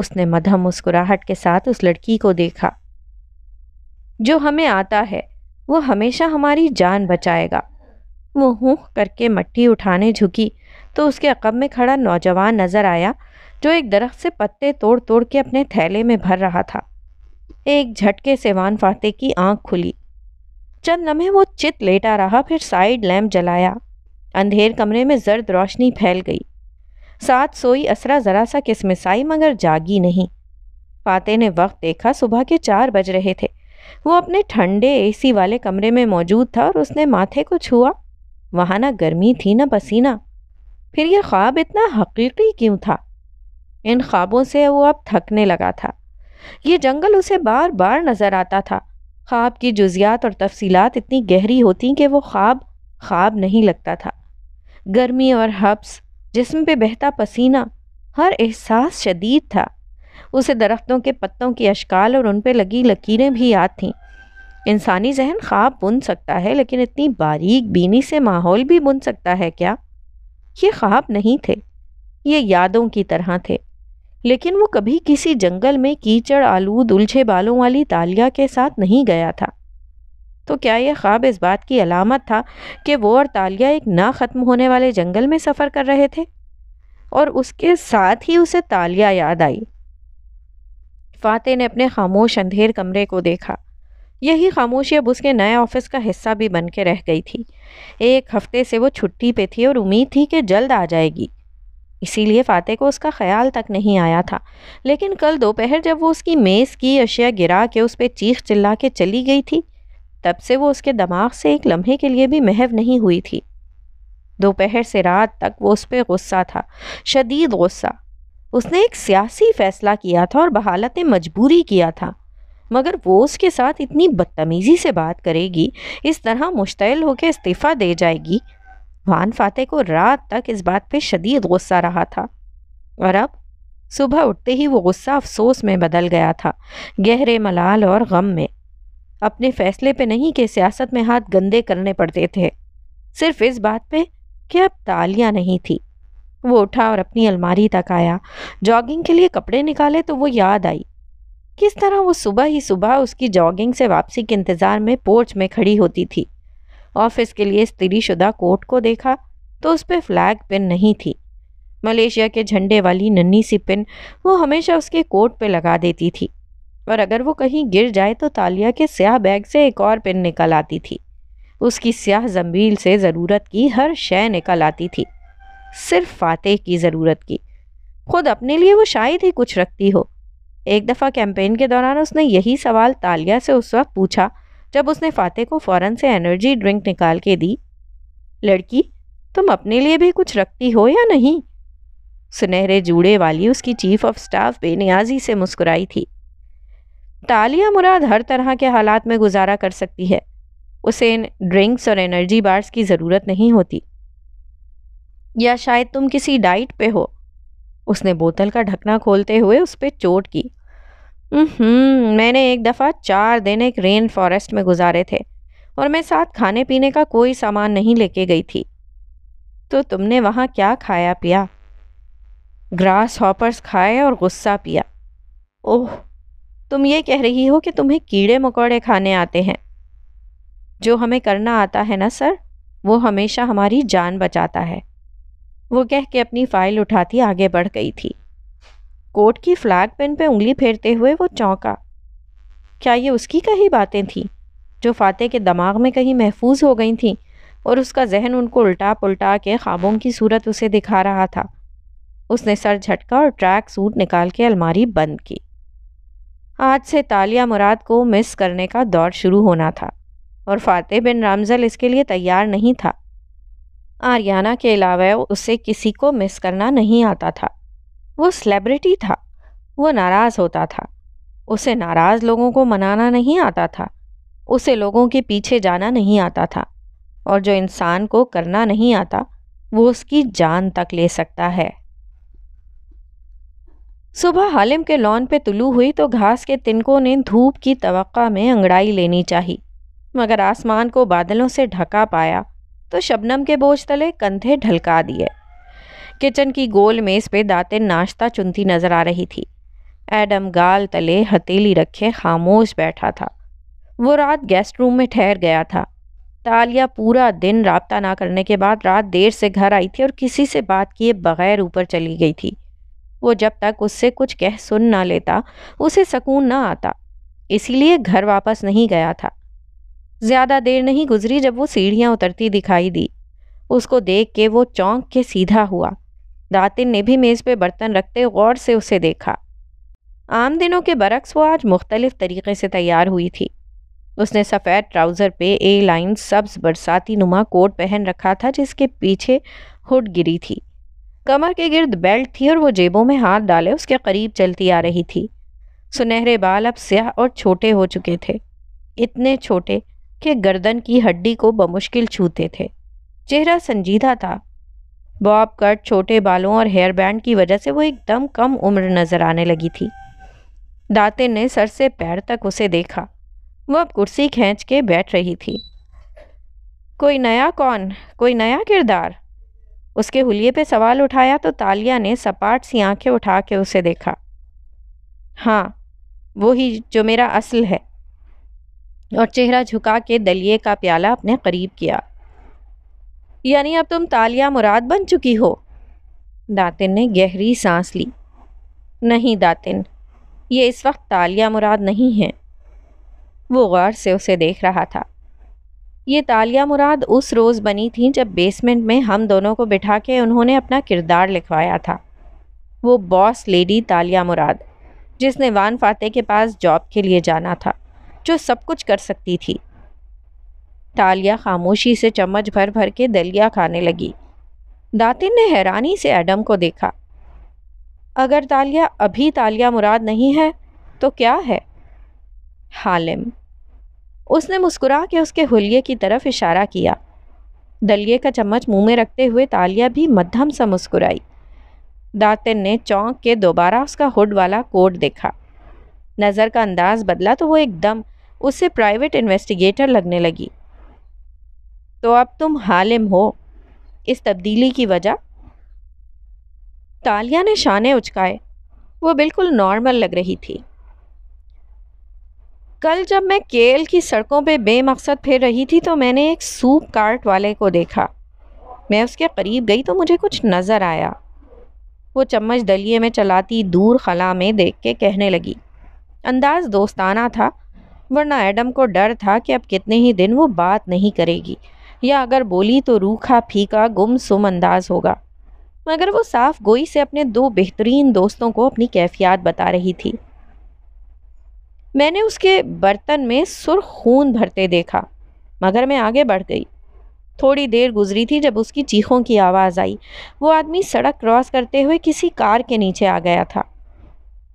उसने मधम मुस्कुराहट के साथ उस लड़की को देखा जो हमें आता है वो हमेशा हमारी जान बचाएगा वो हूँ करके मट्टी उठाने झुकी तो उसके अकब में खड़ा नौजवान नज़र आया जो एक दरख्त से पत्ते तोड़ तोड़ के अपने थैले में भर रहा था एक झटके से वान फाते की आंख खुली चंद लम्हे वो चित लेटा रहा फिर साइड लैम्प जलाया अंधेर कमरे में जर्द रोशनी फैल गई साथ सोई असरा ज़रा सा किसमिसाई मगर जागी नहीं फाते ने वक्त देखा सुबह के चार बज रहे थे वो अपने ठंडे एसी वाले कमरे में मौजूद था और उसने माथे को छुआ वहाँ ना गर्मी थी ना पसीना फिर यह ख्वाब इतना हकीकी क्यों था इन ख्वाबों से वो अब थकने लगा था ये जंगल उसे बार बार नज़र आता था ख्वाब की जुजियात और तफसीलात इतनी गहरी होती कि वो ख्वाब ख्वाब नहीं लगता था गर्मी और हब्स जिसम पे बहता पसीना हर एहसास शदीद था उसे दरख्तों के पत्तों की अशकाल और उन पर लगी लकीरें भी याद थीं इंसानी जहन ख्वाब बुन सकता है लेकिन इतनी बारीक बीनी से माहौल भी बुन सकता है क्या ये ख्वाब नहीं थे ये यादों की तरह थे लेकिन वो कभी किसी जंगल में कीचड़ आलूद उलझे बालों वाली तालिया के साथ नहीं गया था तो क्या यह ख्वाब इस बात की अलामत था कि वो और तालिया एक ना ख़त्म होने वाले जंगल में सफ़र कर रहे थे और उसके साथ ही उसे तालिया याद आई फाते ने अपने खामोश अंधेर कमरे को देखा यही खामोशी अब उसके नए ऑफिस का हिस्सा भी बन के रह गई थी एक हफ्ते से वो छुट्टी पे थी और उम्मीद थी कि जल्द आ जाएगी इसीलिए फ़ाते को उसका ख्याल तक नहीं आया था लेकिन कल दोपहर जब वो उसकी मेज़ की अशिया गिरा के उस पर चीख चिल्ला के चली गई थी तब से वो उसके दिमाग से एक लम्हे के लिए भी महव नहीं हुई थी दोपहर से रात तक वो उस पर गुस्सा था शदीद गुस्सा उसने एक सियासी फ़ैसला किया था और बहालत मजबूरी किया था मगर वो उसके साथ इतनी बदतमीज़ी से बात करेगी इस तरह मुश्तल होकर इस्तीफ़ा दे जाएगी वान फाते को रात तक इस बात पे शदीद गुस्सा रहा था और अब सुबह उठते ही वो गुस्सा अफसोस में बदल गया था गहरे मलाल और गम में अपने फैसले पे नहीं कि सियासत में हाथ गंदे करने पड़ते थे सिर्फ इस बात पे कि अब तालियां नहीं थी वो उठा और अपनी अलमारी तक आया जॉगिंग के लिए कपड़े निकाले तो वो याद आई किस तरह वो सुबह ही सुबह उसकी जॉगिंग से वापसी के इंतज़ार में पोर्च में खड़ी होती थी ऑफिस के लिए स्त्रीशुदा कोट को देखा तो उस पर फ्लैग पिन नहीं थी मलेशिया के झंडे वाली नन्ही सी पिन वो हमेशा उसके कोट पे लगा देती थी और अगर वो कहीं गिर जाए तो तालिया के स्याह बैग से एक और पिन निकल आती थी उसकी स्याह जम्बील से ज़रूरत की हर शय निकल आती थी सिर्फ फातेह की ज़रूरत की खुद अपने लिए वो शायद ही कुछ रखती हो एक दफ़ा कैंपेन के दौरान उसने यही सवाल तालिया से उस वक्त पूछा जब उसने फाते को फ़ौरन से एनर्जी ड्रिंक निकाल के दी लड़की तुम अपने लिए भी कुछ रखती हो या नहीं सुनहरे जूड़े वाली उसकी चीफ ऑफ स्टाफ बेनियाजी से मुस्कुराई थी तालिया मुराद हर तरह के हालात में गुजारा कर सकती है उसे ड्रिंक्स और एनर्जी बार्स की ज़रूरत नहीं होती या शायद तुम किसी डाइट पे हो उसने बोतल का ढकना खोलते हुए उस पर चोट की मैंने एक दफ़ा चार दिन एक रेन फॉरेस्ट में गुजारे थे और मैं साथ खाने पीने का कोई सामान नहीं लेके गई थी तो तुमने वहाँ क्या खाया पिया ग्रास हॉपर्स खाए और गुस्सा पिया ओह तुम ये कह रही हो कि तुम्हें कीड़े मकोड़े खाने आते हैं जो हमें करना आता है ना सर वो हमेशा हमारी जान बचाता है वो कह के अपनी फ़ाइल उठाती आगे बढ़ गई थी कोट की फ्लैग पेन पे उंगली फेरते हुए वो चौंका क्या ये उसकी कही बातें थीं जो फातेह के दिमाग में कहीं महफूज हो गई थीं और उसका जहन उनको उल्टा पुलटा के ख्वाबों की सूरत उसे दिखा रहा था उसने सर झटका और ट्रैक सूट निकाल के अलमारी बंद की आज से तालिया मुराद को मिस करने का दौर शुरू होना था और फातेह बिन रामजल इसके लिए तैयार नहीं था आर्याना के अलावा उसे किसी को मिस करना नहीं आता था वो सेलिब्रिटी था वो नाराज़ होता था उसे नाराज़ लोगों को मनाना नहीं आता था उसे लोगों के पीछे जाना नहीं आता था और जो इंसान को करना नहीं आता वो उसकी जान तक ले सकता है सुबह हालिम के लॉन पे तुलू हुई तो घास के तिनकों ने धूप की तवक्का में अंगड़ाई लेनी चाहिए मगर आसमान को बादलों से ढका पाया तो शबनम के बोझ तले कंधे ढलका दिए किचन की गोल मेज़ पे दाते नाश्ता चुनती नजर आ रही थी एडम गाल तले हथेली रखे खामोश बैठा था वो रात गेस्ट रूम में ठहर गया था तालिया पूरा दिन रबता ना करने के बाद रात देर से घर आई थी और किसी से बात किए बगैर ऊपर चली गई थी वो जब तक उससे कुछ कह सुन ना लेता उसे सकून ना आता इसीलिए घर वापस नहीं गया था ज़्यादा देर नहीं गुजरी जब वो सीढ़ियाँ उतरती दिखाई दी उसको देख के वो चौंक के सीधा हुआ दातिन ने भी मेज़ पे बर्तन रखते गौर से उसे देखा आम दिनों के बरक्स वो आज मुख्तलिफ तरीके से तैयार हुई थी उसने सफ़ेद ट्राउज़र पे ए लाइन सब्ज़ बरसाती नुमा कोट पहन रखा था जिसके पीछे हुड गिरी थी कमर के गिर्द बेल्ट थी और वो जेबों में हाथ डाले उसके करीब चलती आ रही थी सुनहरे बाल अब स्याह और छोटे हो चुके थे इतने छोटे कि गर्दन की हड्डी को बमुश्किल छूते थे चेहरा संजीदा था बॉब कट छोटे बालों और हेयर बैंड की वजह से वो एकदम कम उम्र नज़र आने लगी थी दाते ने सर से पैर तक उसे देखा वो अब कुर्सी खींच के बैठ रही थी कोई नया कौन कोई नया किरदार उसके हुलिये पे सवाल उठाया तो तालिया ने सपाट सी आंखें उठा के उसे देखा हाँ वो ही जो मेरा असल है और चेहरा झुका के दलिए का प्याला अपने करीब किया यानी अब तुम तालिया मुराद बन चुकी हो दातिन ने गहरी सांस ली नहीं दातिन ये इस वक्त तालिया मुराद नहीं है वो गौर से उसे देख रहा था ये तालिया मुराद उस रोज़ बनी थी जब बेसमेंट में हम दोनों को बिठा के उन्होंने अपना किरदार लिखवाया था वो बॉस लेडी तालिया मुराद जिसने वान फाते के पास जॉब के लिए जाना था जो सब कुछ कर सकती थी तालिया खामोशी से चम्मच भर भर के दलिया खाने लगी दातिन ने हैरानी से एडम को देखा अगर तालिया अभी तालिया मुराद नहीं है तो क्या है हालिम उसने मुस्कुरा के उसके हुलिये की तरफ इशारा किया दलिये का चम्मच मुंह में रखते हुए तालिया भी मध्यम सा मुस्कुराई दातिन ने चौंक के दोबारा उसका हुड वाला कोट देखा नज़र का अंदाज़ बदला तो वो एकदम उससे प्राइवेट इन्वेस्टिगेटर लगने लगी तो अब तुम हालिम हो इस तब्दीली की वजह तालिया ने शाने उचकाए वो बिल्कुल नॉर्मल लग रही थी कल जब मैं केल की सड़कों पे बेमकसद फिर रही थी तो मैंने एक सूप कार्ट वाले को देखा मैं उसके करीब गई तो मुझे कुछ नज़र आया वो चम्मच दलिए में चलाती दूर खला में देख के कहने लगी अंदाज दोस्ताना था वरना एडम को डर था कि अब कितने ही दिन वो बात नहीं करेगी या अगर बोली तो रूखा फीका गुम सुम अंदाज होगा मगर वो साफ गोई से अपने दो बेहतरीन दोस्तों को अपनी कैफियत बता रही थी मैंने उसके बर्तन में सुरख खून भरते देखा मगर मैं आगे बढ़ गई थोड़ी देर गुजरी थी जब उसकी चीखों की आवाज़ आई वो आदमी सड़क क्रॉस करते हुए किसी कार के नीचे आ गया था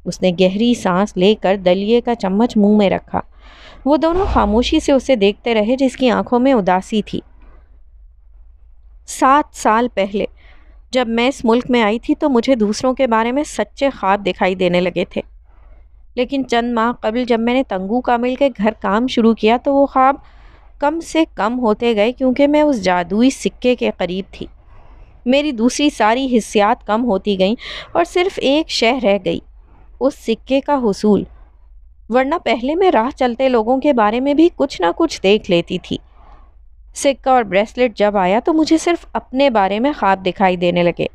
उसने गहरी सांस लेकर दलिए का चम्मच मुंह में रखा वो दोनों खामोशी से उसे देखते रहे जिसकी आंखों में उदासी थी सात साल पहले जब मैं इस मुल्क में आई थी तो मुझे दूसरों के बारे में सच्चे ख्वाब दिखाई देने लगे थे लेकिन चंद माह कबल जब मैंने तंगू कामिल के घर काम शुरू किया तो वो ख्वाब कम से कम होते गए क्योंकि मैं उस जादुई सिक्के के करीब थी मेरी दूसरी सारी हिस्सियात कम होती गईं और सिर्फ एक शह रह गई उस सिक्के का हसूल वरना पहले मैं राह चलते लोगों के बारे में भी कुछ ना कुछ देख लेती थी सिक्का और ब्रेसलेट जब आया तो मुझे सिर्फ अपने बारे में ख्वाब दिखाई देने लगे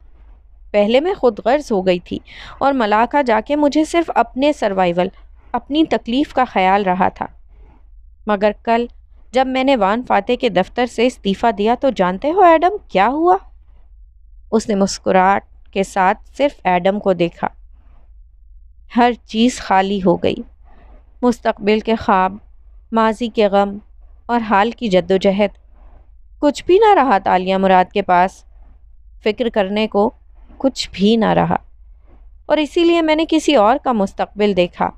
पहले मैं खुद गर्ज हो गई थी और मलाका जाके मुझे सिर्फ अपने सर्वाइवल अपनी तकलीफ़ का ख्याल रहा था मगर कल जब मैंने वान फाते के दफ्तर से इस्तीफ़ा दिया तो जानते हो एडम क्या हुआ उसने मुस्कुराहट के साथ सिर्फ एडम को देखा हर चीज़ खाली हो गई मुस्तबिल के ख्वाब माजी के गम और हाल की जद्दोजहद कुछ भी ना रहा तालिया मुराद के पास फ़िक्र करने को कुछ भी ना रहा और इसीलिए मैंने किसी और का मुस्तबिल देखा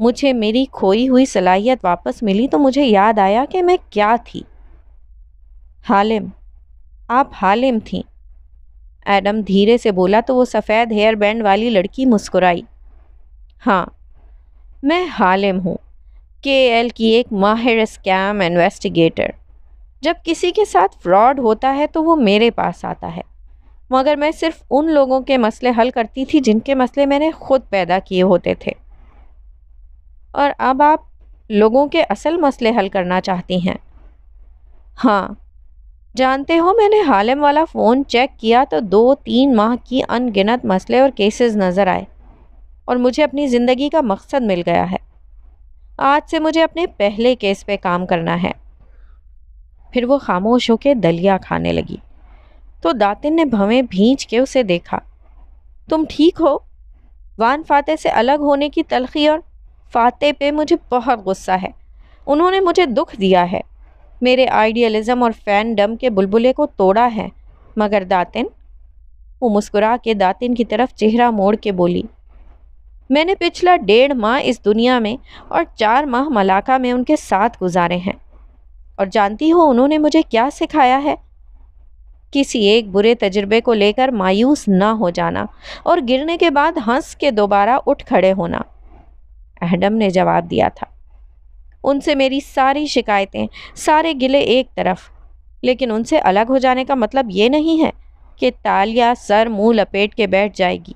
मुझे मेरी खोई हुई सलाहियत वापस मिली तो मुझे याद आया कि मैं क्या थी हालिम आप हालिम थी एडम धीरे से बोला तो वो सफ़ेद हेयर बैंड वाली लड़की मुस्कुराई हाँ मैं हालिम हूँ के एल की एक माहिर स्कैम इन्वेस्टिगेटर जब किसी के साथ फ्रॉड होता है तो वो मेरे पास आता है मगर मैं सिर्फ उन लोगों के मसले हल करती थी जिनके मसले मैंने खुद पैदा किए होते थे और अब आप लोगों के असल मसले हल करना चाहती हैं हाँ जानते हो मैंने हालम वाला फ़ोन चेक किया तो दो तीन माह की अनगिनत मसले और केसेस नज़र आए और मुझे अपनी ज़िंदगी का मकसद मिल गया है आज से मुझे अपने पहले केस पे काम करना है फिर वो खामोश होकर दलिया खाने लगी तो दातिन ने भवें भींच के उसे देखा तुम ठीक हो वान फाते से अलग होने की तलखी और फाते पे मुझे बहुत गुस्सा है उन्होंने मुझे दुख दिया है मेरे आइडियलिज़म और फ़ैन डम के बुलबुले को तोड़ा है मगर दातिन वो मुस्कुरा के दातिन की तरफ चेहरा मोड़ के बोली मैंने पिछला डेढ़ माह इस दुनिया में और चार माह मलाका में उनके साथ गुजारे हैं और जानती हो उन्होंने मुझे क्या सिखाया है किसी एक बुरे तजर्बे को लेकर मायूस ना हो जाना और गिरने के बाद हंस के दोबारा उठ खड़े होना एडम ने जवाब दिया था उनसे मेरी सारी शिकायतें सारे गिले एक तरफ लेकिन उनसे अलग हो जाने का मतलब ये नहीं है कि तालिया सर मुंह लपेट के बैठ जाएगी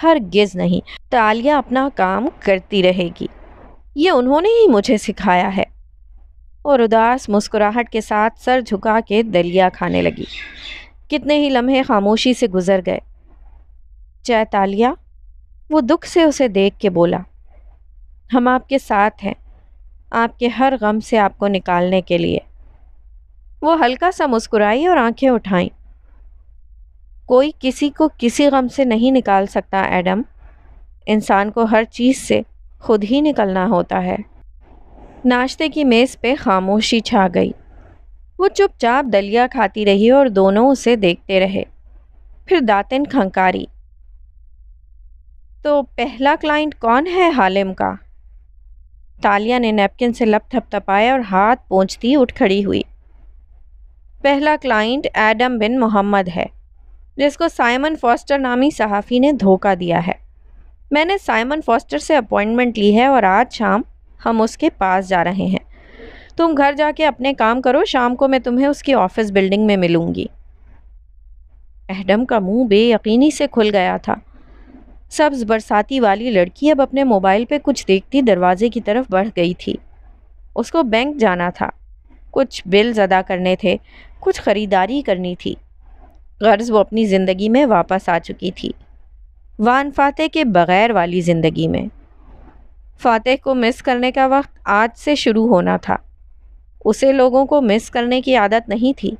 हर गिज नहीं तालिया अपना काम करती रहेगी ये उन्होंने ही मुझे सिखाया है और उदास मुस्कुराहट के साथ सर झुका के दलिया खाने लगी कितने ही लम्हे खामोशी से गुजर गए चैतालिया वो दुख से उसे देख के बोला हम आपके साथ हैं आपके हर गम से आपको निकालने के लिए वो हल्का सा मुस्कुराई और आंखें उठाई कोई किसी को किसी गम से नहीं निकाल सकता एडम इंसान को हर चीज़ से खुद ही निकलना होता है नाश्ते की मेज़ पे खामोशी छा गई वो चुपचाप दलिया खाती रही और दोनों उसे देखते रहे फिर दातिन खंकारी तो पहला क्लाइंट कौन है हालिम का तालिया ने नैपकिन से थप थपथपाया और हाथ पहुँचती उठ खड़ी हुई पहला क्लाइंट एडम बिन मोहम्मद है जिसको साइमन फॉस्टर नामी सहाफ़ी ने धोखा दिया है मैंने साइमन फॉस्टर से अपॉइंटमेंट ली है और आज शाम हम उसके पास जा रहे हैं तुम घर जाके अपने काम करो शाम को मैं तुम्हें उसकी ऑफिस बिल्डिंग में मिलूँगी एडम का मुंह बेयकीनी से खुल गया था सब्ज़ बरसाती वाली लड़की अब अपने मोबाइल पे कुछ देखती दरवाजे की तरफ बढ़ गई थी उसको बैंक जाना था कुछ बिल्स अदा करने थे कुछ ख़रीदारी करनी थी गर्ज वो अपनी ज़िंदगी में वापस आ चुकी थी वान फाते के बग़ैर वाली ज़िंदगी में फातेह को मिस करने का वक्त आज से शुरू होना था उसे लोगों को मिस करने की आदत नहीं थी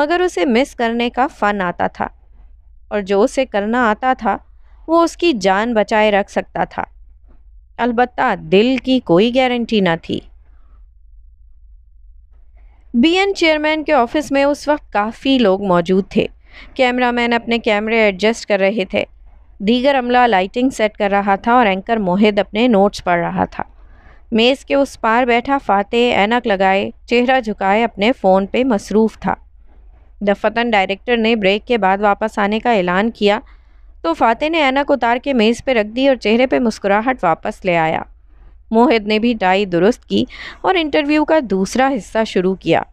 मगर उसे मिस करने का फ़न आता था और जो उसे करना आता था वो उसकी जान बचाए रख सकता था अलबत् दिल की कोई गारंटी ना थी बीएन चेयरमैन के ऑफिस में उस वक्त काफ़ी लोग मौजूद थे कैमरामैन अपने कैमरे एडजस्ट कर रहे थे दीगर अमला लाइटिंग सेट कर रहा था और एंकर मोहिद अपने नोट्स पढ़ रहा था मेज़ के उस पार बैठा फाते ऐनक लगाए चेहरा झुकाए अपने फ़ोन पे मसरूफ़ था दफतन डायरेक्टर ने ब्रेक के बाद वापस आने का ऐलान किया तो फातेह ने ऐनक उतार के मेज़ पे रख दी और चेहरे पे मुस्कुराहट वापस ले आया मोहित ने भी डाई दुरुस्त की और इंटरव्यू का दूसरा हिस्सा शुरू किया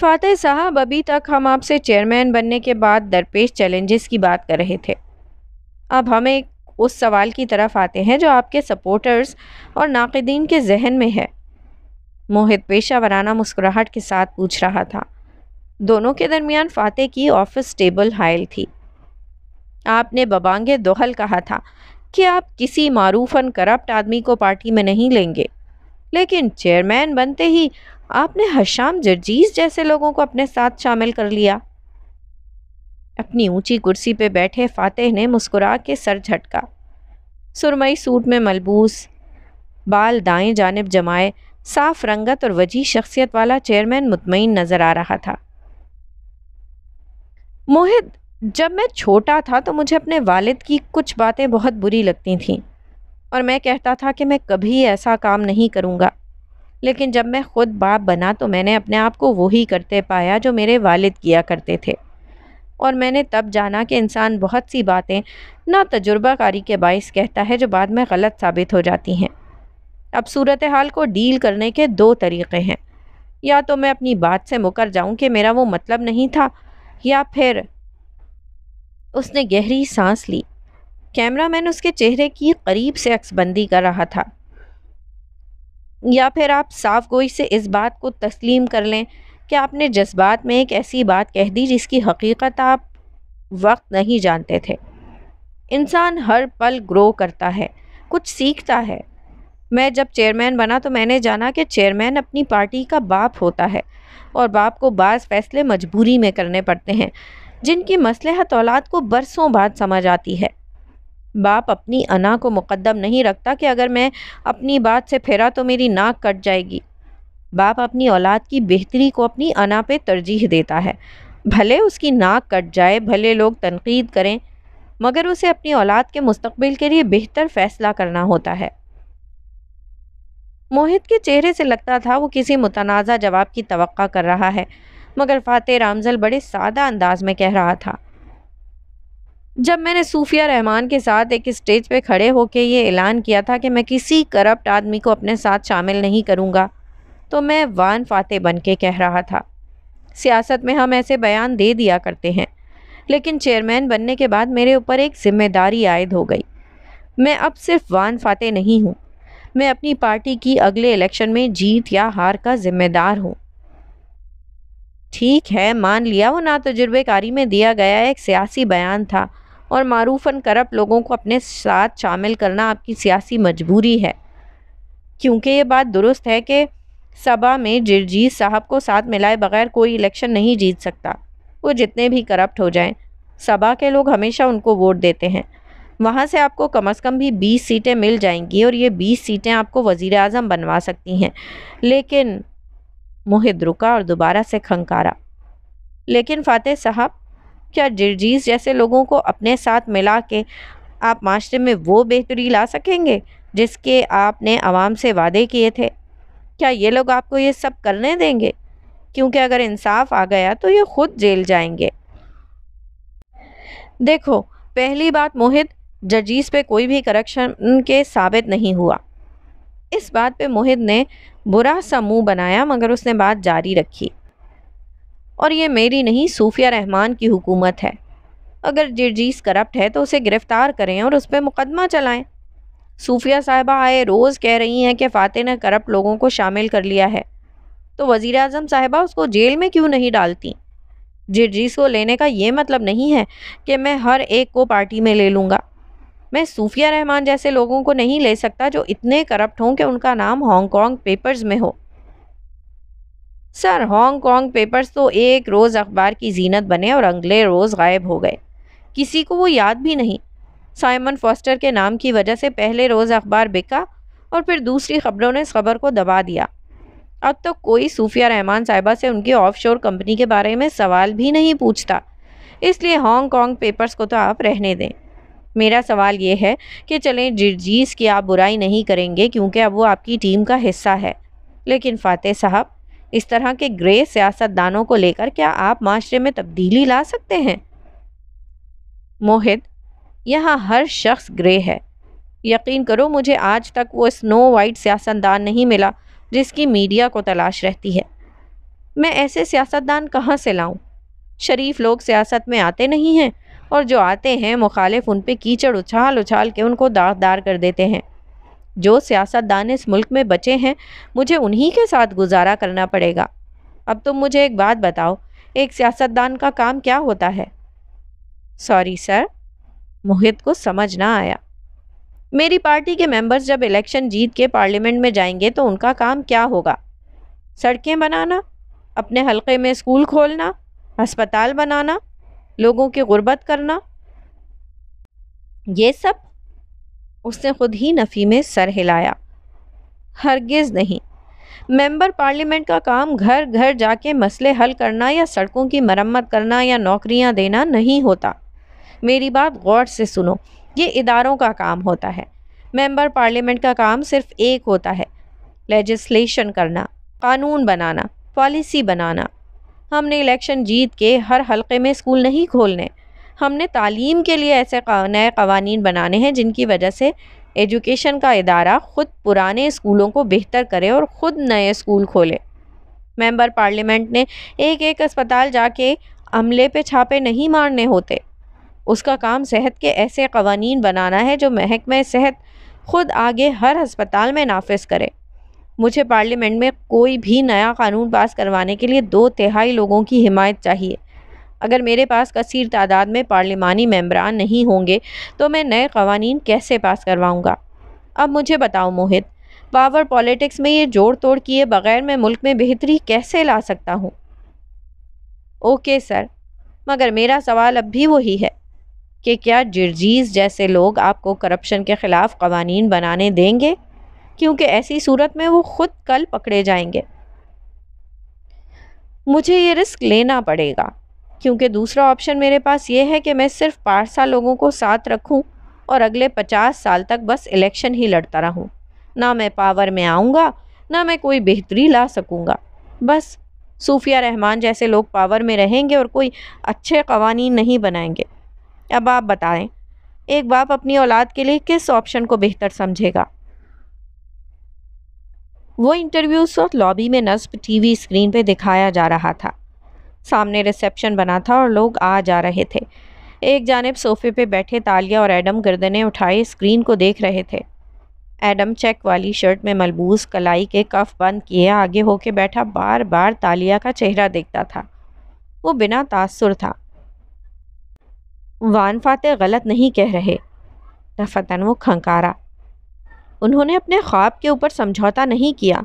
फातेह साहब अभी तक हम आपसे चेयरमैन बनने के बाद दरपेश चैलेंजेस की बात कर रहे थे अब हमें उस सवाल की तरफ आते हैं जो आपके सपोर्टर्स और नाकदीन के जहन में है मोहित पेशा वराना मुस्कुराहट के साथ पूछ रहा था दोनों के दरमियान फ़ाते की ऑफिस टेबल हायल थी आपने बबांगे दोहल कहा था कि आप किसी मारूफन करप्ट आदमी को पार्टी में नहीं लेंगे लेकिन चेयरमैन बनते ही आपने हशाम जर्जीज जैसे लोगों को अपने साथ शामिल कर लिया अपनी ऊंची कुर्सी पर बैठे फातेह ने मुस्कुरा के सर झटका सुरमई सूट में मलबूस बाल दाएं जानब जमाए साफ रंगत और वजी शख्सियत वाला चेयरमैन मुतमिन नज़र आ रहा था मोहित जब मैं छोटा था तो मुझे अपने वालिद की कुछ बातें बहुत बुरी लगती थीं और मैं कहता था कि मैं कभी ऐसा काम नहीं करूँगा लेकिन जब मैं ख़ुद बाप बना तो मैंने अपने आप को वही करते पाया जो मेरे वालिद किया करते थे और मैंने तब जाना कि इंसान बहुत सी बातें ना तजुर्बाकारी के बायस कहता है जो बाद में गलत साबित हो जाती हैं अब सूरत हाल को डील करने के दो तरीक़े हैं या तो मैं अपनी बात से मुकर जाऊं कि मेरा वो मतलब नहीं था या फिर उसने गहरी सांस ली कैमरामैन उसके चेहरे की करीब से अक्सबंदी कर रहा था या फिर आप साफ गोई से इस बात को तस्लीम कर लें कि आपने जज्बात में एक ऐसी बात कह दी जिसकी हकीकत आप वक्त नहीं जानते थे इंसान हर पल ग्रो करता है कुछ सीखता है मैं जब चेयरमैन बना तो मैंने जाना कि चेयरमैन अपनी पार्टी का बाप होता है और बाप को बाज़ फैसले मजबूरी में करने पड़ते हैं जिनकी मसलहत औलाद को बरसों बाद समझ आती है बाप अपनी अना को मुकदम नहीं रखता कि अगर मैं अपनी बात से फेरा तो मेरी नाक कट जाएगी बाप अपनी औलाद की बेहतरी को अपनी अना पे तरजीह देता है भले उसकी नाक कट जाए भले लोग तनकीद करें मगर उसे अपनी औलाद के मुस्तबिल के लिए बेहतर फ़ैसला करना होता है मोहित के चेहरे से लगता था वो किसी मुतनाज़ा जवाब की तो कर रहा है मगर फ़ातह रामजल बड़े सादा अंदाज में कह रहा था जब मैंने सूफिया रहमान के साथ एक स्टेज पे खड़े होकर ये ऐलान किया था कि मैं किसी करप्ट आदमी को अपने साथ शामिल नहीं करूँगा तो मैं वान फाते बन के कह रहा था सियासत में हम ऐसे बयान दे दिया करते हैं लेकिन चेयरमैन बनने के बाद मेरे ऊपर एक जिम्मेदारी आयद हो गई मैं अब सिर्फ वान फाते नहीं हूँ मैं अपनी पार्टी की अगले इलेक्शन में जीत या हार का जिम्मेदार हूँ ठीक है मान लिया वो ना तजुर्बेकारी में दिया गया एक सियासी बयान था और मरूफ़न करप लोगों को अपने साथ शामिल करना आपकी सियासी मजबूरी है क्योंकि ये बात दुरुस्त है कि सभा में जिरजीत साहब को साथ मिलाए बगैर कोई इलेक्शन नहीं जीत सकता वो जितने भी करप्ट हो जाएं सभा के लोग हमेशा उनको वोट देते हैं वहाँ से आपको कम अज़ कम भी 20 सीटें मिल जाएंगी और ये 20 सीटें आपको वज़ी अजम बनवा सकती हैं लेकिन मुहिद रुका और दोबारा से खंकारा लेकिन फ़ातह साहब क्या जिरजीज जैसे लोगों को अपने साथ मिला के आप माशरे में वो बेहतरी ला सकेंगे जिसके आपने आवाम से वादे किए थे क्या ये लोग आपको ये सब करने देंगे क्योंकि अगर इंसाफ आ गया तो ये खुद जेल जाएंगे देखो पहली बात मोहित जजीज पे कोई भी करप्शन के साबित नहीं हुआ इस बात पे मोहित ने बुरा सा मुँह बनाया मगर उसने बात जारी रखी और ये मेरी नहीं सूफिया रहमान की हुकूमत है अगर जजीज़ करप्ट है तो उसे गिरफ़्तार करें और उस पर मुकदमा चलाएं सूफिया साहिबा आए रोज़ कह रही हैं कि फ़ातह ने करप्ट लोगों को शामिल कर लिया है तो वज़ी अजम साहिबा उसको जेल में क्यों नहीं डालती जिडरीस को लेने का ये मतलब नहीं है कि मैं हर एक को पार्टी में ले लूँगा मैं सूफिया रहमान जैसे लोगों को नहीं ले सकता जो इतने करप्ट हों कि उनका नाम हांगकॉन्ग पेपर्स में हो सर हांगकॉन्ग पेपर्स तो एक रोज़ अखबार की जीनत बने और अगले रोज़ गायब हो गए किसी को वो याद भी नहीं साइमन फॉस्टर के नाम की वजह से पहले रोज़ अखबार बिका और फिर दूसरी खबरों ने इस खबर को दबा दिया अब तो कोई सूफिया रहमान साहिबा से उनकी ऑफशोर कंपनी के बारे में सवाल भी नहीं पूछता इसलिए हांगकॉन्ग पेपर्स को तो आप रहने दें मेरा सवाल ये है कि चलें जिजीज की आप बुराई नहीं करेंगे क्योंकि अब वो आपकी टीम का हिस्सा है लेकिन फ़ातेह साहब इस तरह के ग्रे सियासतदानों को लेकर क्या आप माशरे में तब्दीली ला सकते हैं मोहित यहाँ हर शख्स ग्रे है यकीन करो मुझे आज तक वो स्नो वाइट सियासतदान नहीं मिला जिसकी मीडिया को तलाश रहती है मैं ऐसे सियासतदान कहाँ से लाऊं? शरीफ लोग सियासत में आते नहीं हैं और जो आते हैं मुखालिफ उन पर कीचड़ उछाल उछाल के उनको दागदार कर देते हैं जो सियासतदान इस मुल्क में बचे हैं मुझे उन्हीं के साथ गुजारा करना पड़ेगा अब तुम मुझे एक बात बताओ एक सियासतदान का काम क्या होता है सॉरी सर मोहित को समझ ना आया मेरी पार्टी के मेंबर्स जब इलेक्शन जीत के पार्लियामेंट में जाएंगे तो उनका काम क्या होगा सड़कें बनाना अपने हलके में स्कूल खोलना अस्पताल बनाना लोगों की गुर्बत करना ये सब उसने खुद ही नफ़ी में सर हिलाया हरगिज़ नहीं मेंबर पार्लियामेंट का काम घर घर जाके मसले हल करना या सड़कों की मरम्मत करना या नौकरियां देना नहीं होता मेरी बात गौर से सुनो ये इदारों का काम होता है मेंबर पार्लियामेंट का काम सिर्फ एक होता है लेजिस्लेशन करना कानून बनाना पॉलिसी बनाना हमने इलेक्शन जीत के हर हलके में स्कूल नहीं खोलने हमने तालीम के लिए ऐसे नए कवानीन बनाने हैं जिनकी वजह से एजुकेशन का इदारा ख़ुद पुराने स्कूलों को बेहतर करे और ख़ुद नए स्कूल खोले मेंबर पार्लियामेंट ने एक एक अस्पताल जाके अमले पे छापे नहीं मारने होते उसका काम सेहत के ऐसे कवानीन बनाना है जो महकमे सेहत ख़ुद आगे हर अस्पताल में नाफज करे मुझे पार्लियामेंट में कोई भी नया कानून पास करवाने के लिए दो तिहाई लोगों की हिमायत चाहिए अगर मेरे पास कसर तादाद में पार्लिमानी मेम्बरान नहीं होंगे तो मैं नए कवानीन कैसे पास करवाऊँगा अब मुझे बताओ मोहित पावर पॉलिटिक्स में ये जोड़ तोड़ किए बगैर मैं मुल्क में बेहतरी कैसे ला सकता हूँ ओके सर मगर मेरा सवाल अब भी वही है कि क्या जर्जीज़ जैसे लोग आपको करप्शन के ख़िलाफ़ कवानीन बनाने देंगे क्योंकि ऐसी सूरत में वो ख़ुद कल पकड़े जाएंगे मुझे ये रिस्क लेना पड़ेगा क्योंकि दूसरा ऑप्शन मेरे पास ये है कि मैं सिर्फ पारसा लोगों को साथ रखूं और अगले पचास साल तक बस इलेक्शन ही लड़ता रहूं ना मैं पावर में आऊँगा ना मैं कोई बेहतरी ला सकूँगा बस सूफिया रहमान जैसे लोग पावर में रहेंगे और कोई अच्छे कवानी नहीं बनाएंगे अब आप बताएं एक बाप अपनी औलाद के लिए किस ऑप्शन को बेहतर समझेगा वो इंटरव्यू उस लॉबी में नस्ब टीवी स्क्रीन पे दिखाया जा रहा था सामने रिसेप्शन बना था और लोग आ जा रहे थे एक जानब सोफे पे बैठे तालिया और एडम गर्दने उठाए स्क्रीन को देख रहे थे एडम चेक वाली शर्ट में मलबूस कलाई के कफ बंद किए आगे होके बैठा बार बार तालिया का चेहरा देखता था वो बिना तासुर था वान फाते गलत नहीं कह रहे नफतन वो खंकारा उन्होंने अपने ख्वाब के ऊपर समझौता नहीं किया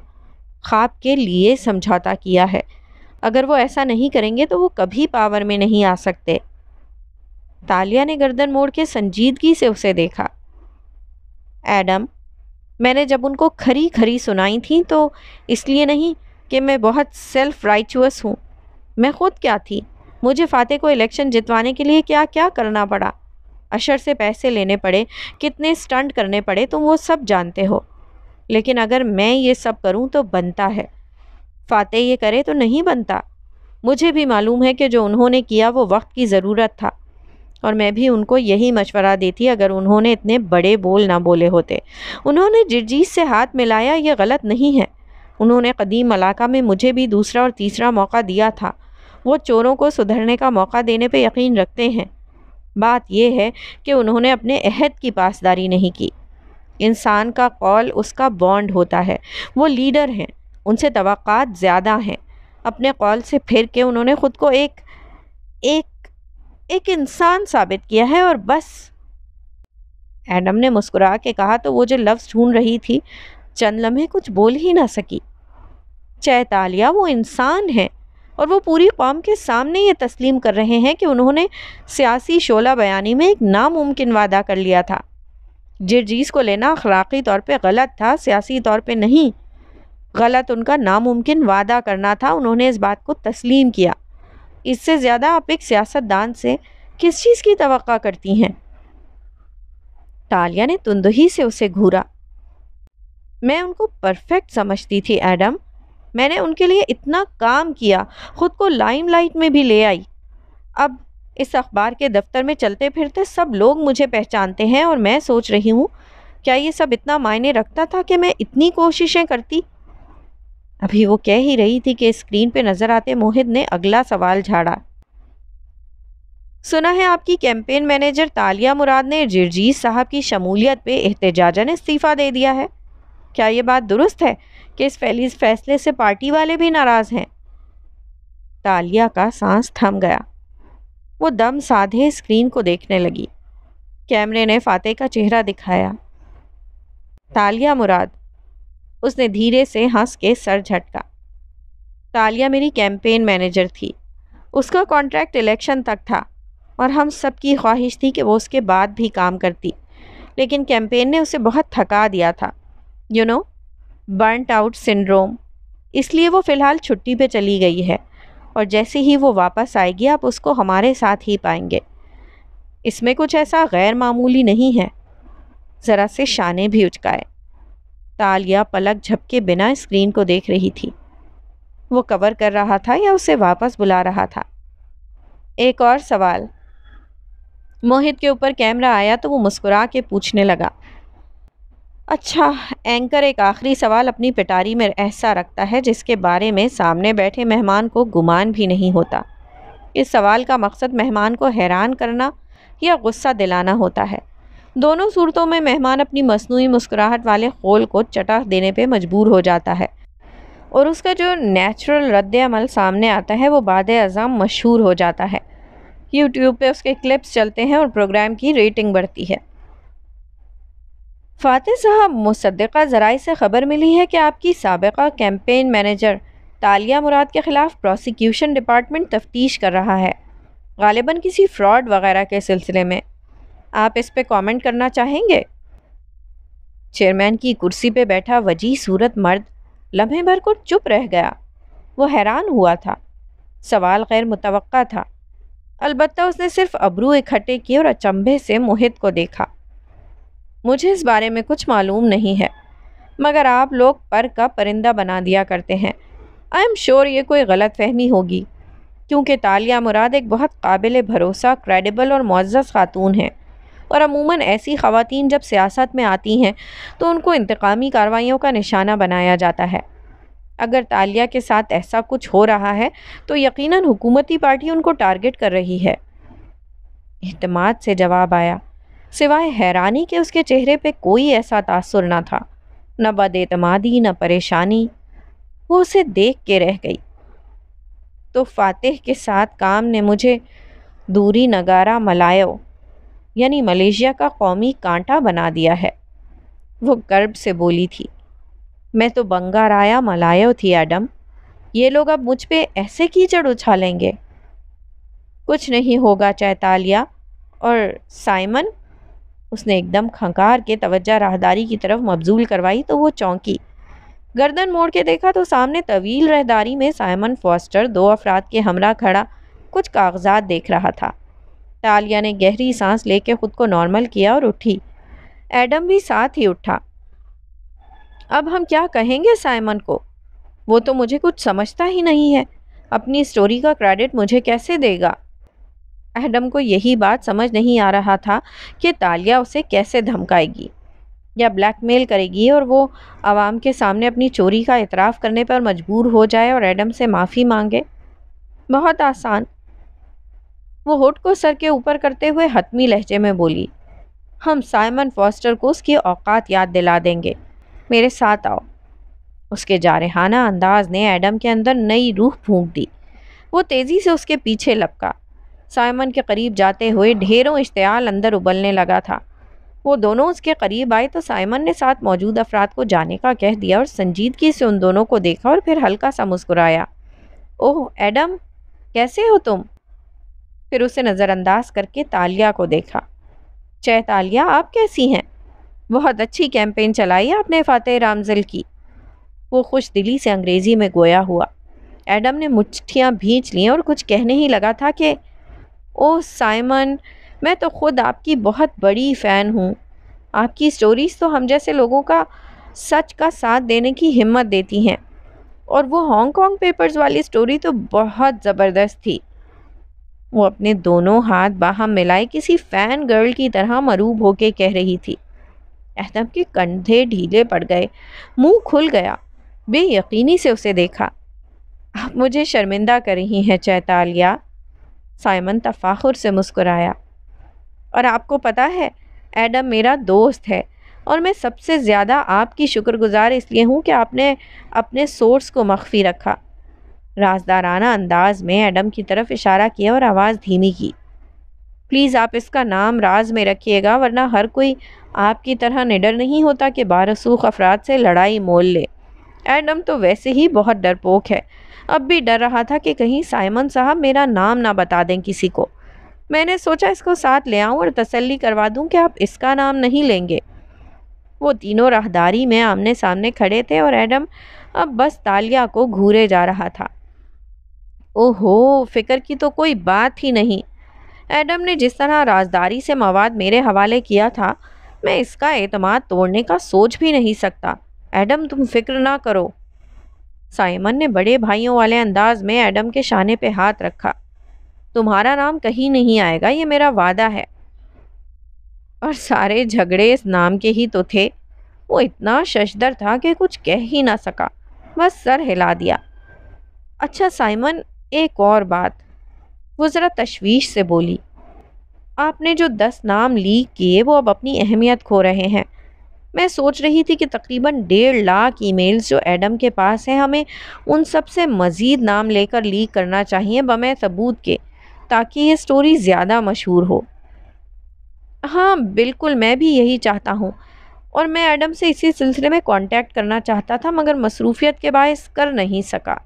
ख्वाब के लिए समझौता किया है अगर वो ऐसा नहीं करेंगे तो वो कभी पावर में नहीं आ सकते तालिया ने गर्दन मोड़ के संजीदगी से उसे देखा एडम मैंने जब उनको खरी खरी सुनाई थी तो इसलिए नहीं कि मैं बहुत सेल्फ राइचुअस हूँ मैं खुद क्या थी मुझे फ़ाते को इलेक्शन जितवाने के लिए क्या क्या करना पड़ा अशर से पैसे लेने पड़े कितने स्टंट करने पड़े तुम वो सब जानते हो लेकिन अगर मैं ये सब करूँ तो बनता है फ़ाते ये करे तो नहीं बनता मुझे भी मालूम है कि जो उन्होंने किया वो वक्त की ज़रूरत था और मैं भी उनको यही मशवरा देती अगर उन्होंने इतने बड़े बोल ना बोले होते उन्होंने जिरजीत से हाथ मिलाया ये गलत नहीं है उन्होंने कदीम मलाका में मुझे भी दूसरा और तीसरा मौका दिया था वो चोरों को सुधरने का मौका देने पर यकीन रखते हैं बात यह है कि उन्होंने अपने अहद की पासदारी नहीं की इंसान का कौल उसका बॉन्ड होता है वो लीडर हैं उनसे तवक़ात ज़्यादा हैं अपने कौल से फिर के उन्होंने ख़ुद को एक एक एक इंसान साबित किया है और बस एडम ने मुस्कुरा के कहा तो वो जो लफ्ज़ ढूंढ रही थी चंद लम्हे कुछ बोल ही ना सकी चैतालिया वो इंसान हैं और वो पूरी कौम के सामने ये तस्लीम कर रहे हैं कि उन्होंने सियासी शोला बयानी में एक नामुमकिन वादा कर लिया था जिरजीज़ को लेना अखलाक़ी तौर पर गलत था सियासी तौर पर नहीं गलत उनका नामुमकिन वादा करना था उन्होंने इस बात को तस्लीम किया इससे ज़्यादा आप एक सियासतदान से किस चीज़ की तो करती हैं तालिया ने तुंदही से उसे घूरा मैं उनको परफेक्ट समझती थी एडम मैंने उनके लिए इतना काम किया ख़ुद को लाइमलाइट में भी ले आई अब इस अखबार के दफ्तर में चलते फिरते सब लोग मुझे पहचानते हैं और मैं सोच रही हूँ क्या ये सब इतना मायने रखता था कि मैं इतनी कोशिशें करती अभी वो कह ही रही थी कि स्क्रीन पे नज़र आते मोहित ने अगला सवाल झाड़ा सुना है आपकी कैंपेन मैनेजर तालिया मुराद ने जिरजीत साहब की शमूलियत पे एहतजाजन इस्तीफ़ा दे दिया है क्या ये बात दुरुस्त है कि इस फैसले से पार्टी वाले भी नाराज़ हैं तालिया का सांस थम गया वो दम साधे स्क्रीन को देखने लगी कैमरे ने फाते का चेहरा दिखाया तालिया मुराद उसने धीरे से हंस के सर झटका तालिया मेरी कैंपेन मैनेजर थी उसका कॉन्ट्रैक्ट इलेक्शन तक था और हम सबकी ख्वाहिश थी कि वो उसके बाद भी काम करती लेकिन कैंपेन ने उसे बहुत थका दिया था you you know know, burnt out syndrome इसलिए वो फ़िलहाल छुट्टी पे चली गई है और जैसे ही वो वापस आएगी आप उसको हमारे साथ ही पाएंगे इसमें कुछ ऐसा गैर मामूली नहीं है ज़रा से शाने भी उचकाए तालिया पलक झपके बिना स्क्रीन को देख रही थी वो कवर कर रहा था या उसे वापस बुला रहा था एक और सवाल मोहित के ऊपर कैमरा आया तो वो मुस्कुरा के पूछने लगा अच्छा एंकर एक आखिरी सवाल अपनी पिटारी में ऐसा रखता है जिसके बारे में सामने बैठे मेहमान को गुमान भी नहीं होता इस सवाल का मकसद मेहमान को हैरान करना या गुस्सा दिलाना होता है दोनों सूरतों में मेहमान अपनी मसनू मुस्कुराहट वाले खोल को चटा देने पर मजबूर हो जाता है और उसका जो नेचुरल रद्दमल सामने आता है वो बाद अज़ाम मशहूर हो जाता है यूट्यूब पे उसके क्लिप्स चलते हैं और प्रोग्राम की रेटिंग बढ़ती है फातह साहब मुसदा ज़राये से ख़बर मिली है कि आपकी सबका कैंपेन मैनेजर तालिया मुराद के ख़िलाफ़ प्रोसिक्यूशन डिपार्टमेंट तफ्तीश कर रहा है गालिबा किसी फ्रॉड वगैरह के सिलसिले में आप इस पर कॉमेंट करना चाहेंगे चेयरमैन की कुर्सी पर बैठा वजी सूरत मर्द लम्हे भर को चुप रह गया वो हैरान हुआ था सवाल गैर मुतव था अलबत् उसने सिर्फ अबरू इकट्ठे किए और अचंभे से मोहित को देखा मुझे इस बारे में कुछ मालूम नहीं है मगर आप लोग पर का परिंदा बना दिया करते हैं आई एम श्योर ये कोई गलत फहमी होगी क्योंकि तालिया मुराद एक बहुत काबिल भरोसा क्रेडिबल और मुआज़ खातून है और अमूमन ऐसी ख़वातीन जब सियासत में आती हैं तो उनको इंतकामी कार्रवाइयों का निशाना बनाया जाता है अगर तालिया के साथ ऐसा कुछ हो रहा है तो यकीनन हुकूमती पार्टी उनको टारगेट कर रही है अहतमाद से जवाब आया सिवाय हैरानी के उसके चेहरे पे कोई ऐसा तासुर ना था न बदमादी न परेशानी वो उसे देख के रह गई तो फातेह के साथ काम ने मुझे दूरी नगारा मलायो यानी मलेशिया का कौमी कांटा बना दिया है वो गर्व से बोली थी मैं तो बंगाराया मलायो थी एडम ये लोग अब मुझ पे ऐसे कीचड़ उछालेंगे कुछ नहीं होगा चैतालिया और साइमन उसने एकदम खंकार के तवज्जा राहदारी की तरफ मबजूल करवाई तो वो चौंकी गर्दन मोड़ के देखा तो सामने तवील रहदारी में साइमन फॉस्टर दो अफराद के हमरा खड़ा कुछ कागजात देख रहा था तालिया ने गहरी सांस लेके खुद को नॉर्मल किया और उठी एडम भी साथ ही उठा अब हम क्या कहेंगे साइमन को वो तो मुझे कुछ समझता ही नहीं है अपनी स्टोरी का क्रेडिट मुझे कैसे देगा एडम को यही बात समझ नहीं आ रहा था कि तालिया उसे कैसे धमकाएगी या ब्लैकमेल करेगी और वो आवाम के सामने अपनी चोरी का इतराफ़ करने पर मजबूर हो जाए और एडम से माफ़ी मांगे बहुत आसान वो होट को सर के ऊपर करते हुए हतमी लहजे में बोली हम साइमन फॉस्टर को उसकी औकात याद दिला देंगे मेरे साथ आओ उसके जारहाना अंदाज ने एडम के अंदर नई रूह फूंक दी वो तेज़ी से उसके पीछे लपका साइमन के करीब जाते हुए ढेरों इश्तियाल अंदर उबलने लगा था वो दोनों उसके करीब आए तो साइमन ने साथ मौजूद अफराद को जाने का कह दिया और संजीदगी से उन दोनों को देखा और फिर हल्का सा मुस्कुराया ओह एडम कैसे हो तुम फिर उसे नज़रअंदाज करके तालिया को देखा चह तालिया आप कैसी हैं बहुत अच्छी कैंपेन चलाई आपने फ़तेह रामजल की वो खुश दिली से अंग्रेज़ी में गोया हुआ एडम ने मुठियाँ भींच ली और कुछ कहने ही लगा था कि ओह साइमन मैं तो ख़ुद आपकी बहुत बड़ी फ़ैन हूँ आपकी स्टोरीज़ तो हम जैसे लोगों का सच का साथ देने की हिम्मत देती हैं और वो हांगकॉन्ग पेपर्स वाली स्टोरी तो बहुत ज़बरदस्त थी वो अपने दोनों हाथ बाहम मिलाए किसी फ़ैन गर्ल की तरह मरूब होके कह रही थी अहतम के कंधे ढीले पड़ गए मुंह खुल गया बेयकीनी से उसे देखा आप मुझे शर्मिंदा कर रही हैं चैतालिया साइमन तफाखुर से मुस्कुराया और आपको पता है एडम मेरा दोस्त है और मैं सबसे ज़्यादा आपकी शुक्रगुजार इसलिए हूँ कि आपने अपने सोर्स को मख्फी रखा राजदाराना अंदाज में एडम की तरफ इशारा किया और आवाज़ धीमी की प्लीज़ आप इसका नाम राज में रखिएगा वरना हर कोई आपकी तरह निडर नहीं होता कि बारसूख अफराद से लड़ाई मोल ले एडम तो वैसे ही बहुत डरपोक है अब भी डर रहा था कि कहीं साइमन साहब मेरा नाम ना बता दें किसी को मैंने सोचा इसको साथ ले आऊँ और तसल्ली करवा दूँ कि आप इसका नाम नहीं लेंगे वो तीनों राहदारी में आमने सामने खड़े थे और एडम अब बस तालिया को घूरे जा रहा था ओहो फिक्र की तो कोई बात ही नहीं एडम ने जिस तरह राजदारी से मवाद मेरे हवाले किया था मैं इसका एतमाद तोड़ने का सोच भी नहीं सकता एडम तुम फिक्र ना करो साइमन ने बड़े भाइयों वाले अंदाज में एडम के शाने पे हाथ रखा तुम्हारा नाम कहीं नहीं आएगा ये मेरा वादा है और सारे झगड़े इस नाम के ही तो थे वो इतना शशदर था कि कुछ कह ही ना सका बस सर हिला दिया अच्छा साइमन एक और बात वो ज़रा तशवीश से बोली आपने जो दस नाम लीक किए वो अब अपनी अहमियत खो रहे हैं मैं सोच रही थी कि तकरीबन डेढ़ लाख ईमेल्स जो एडम के पास हैं हमें उन सब से मज़ीद नाम लेकर लीक करना चाहिए बम सबूत के ताकि ये स्टोरी ज़्यादा मशहूर हो हाँ बिल्कुल मैं भी यही चाहता हूँ और मैं एडम से इसी सिलसिले में कांटेक्ट करना चाहता था मगर मसरूफियत के बायस कर नहीं सका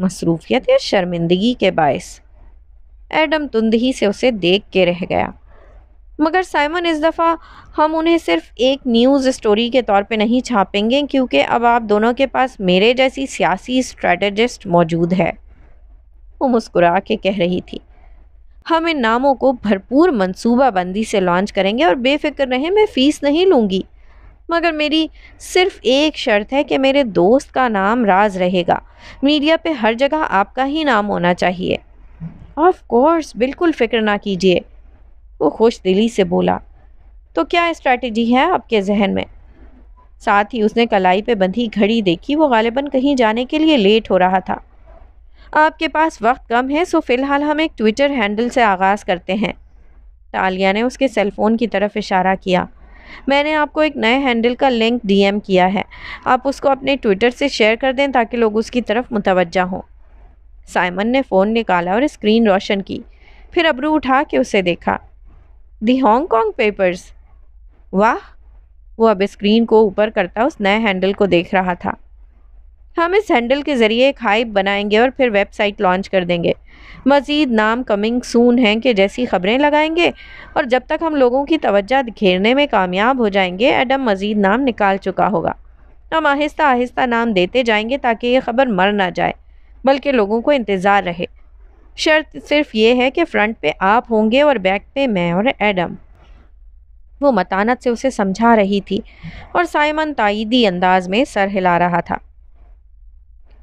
मसरूफियत या शर्मिंदगी के बायस एडम तुंद ही से उसे देख के रह गया मगर साइमन इस दफ़ा हम उन्हें सिर्फ एक न्यूज़ स्टोरी के तौर पे नहीं छापेंगे क्योंकि अब आप दोनों के पास मेरे जैसी सियासी स्ट्रेटजिस्ट मौजूद है वो मुस्कुरा के कह रही थी हम इन नामों को भरपूर मनसूबाबंदी से लॉन्च करेंगे और बेफिक्र रहें मैं फ़ीस नहीं लूँगी मगर मेरी सिर्फ एक शर्त है कि मेरे दोस्त का नाम राज रहेगा मीडिया पे हर जगह आपका ही नाम होना चाहिए ऑफ कोर्स बिल्कुल फिक्र ना कीजिए वो खुश दिली से बोला तो क्या स्ट्रैटेजी है आपके जहन में साथ ही उसने कलाई पे बंधी घड़ी देखी वो गालिबा कहीं जाने के लिए लेट हो रहा था आपके पास वक्त कम है सो फ़िलहाल हम एक ट्विटर हैंडल से आगाज़ करते हैं तालिया ने उसके सेलफोन की तरफ इशारा किया मैंने आपको एक नए हैंडल का लिंक डीएम किया है आप उसको अपने ट्विटर से शेयर कर दें ताकि लोग उसकी तरफ मुतवजा हों साइमन ने फ़ोन निकाला और स्क्रीन रोशन की फिर अबरू उठा के उसे देखा दी हांगकॉन्ग पेपर्स वाह वो अब स्क्रीन को ऊपर करता उस नए हैंडल को देख रहा था हम इस हैंडल के ज़रिए एक हाइप बनाएंगे और फिर वेबसाइट लॉन्च कर देंगे मज़ीद नाम कमिंग सून हैं कि जैसी खबरें लगाएंगे और जब तक हम लोगों की तवज्जा घेरने में कामयाब हो जाएंगे एडम मज़ीद नाम निकाल चुका होगा हम आहिस्ता आहिस्ता नाम देते जाएंगे ताकि ये खबर मर ना जाए बल्कि लोगों को इंतज़ार रहे शर्त सिर्फ ये है कि फ्रंट पे आप होंगे और बैक पे मैं और एडम वो मतानत से उसे समझा रही थी और साइमन तइदी अंदाज में सर हिला रहा था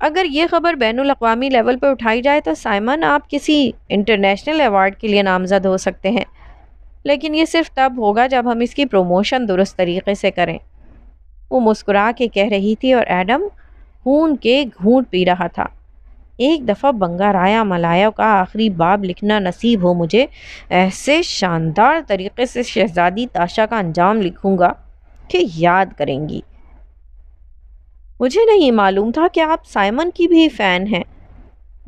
अगर ये खबर बैन अवी लेवल पर उठाई जाए तो साइमन आप किसी इंटरनेशनल अवार्ड के लिए नामज़द हो सकते हैं लेकिन ये सिर्फ तब होगा जब हम इसकी प्रमोशन दुरुस्त तरीके से करें वो मुस्कुरा के कह रही थी और एडम खून के घूट पी रहा था एक दफ़ा बंगा राया मलाया का आखिरी बाब लिखना नसीब हो मुझे ऐसे शानदार तरीके से शहजादी ताशा का अंजाम लिखूँगा कि याद करेंगी मुझे नहीं मालूम था कि आप साइमन की भी फ़ैन हैं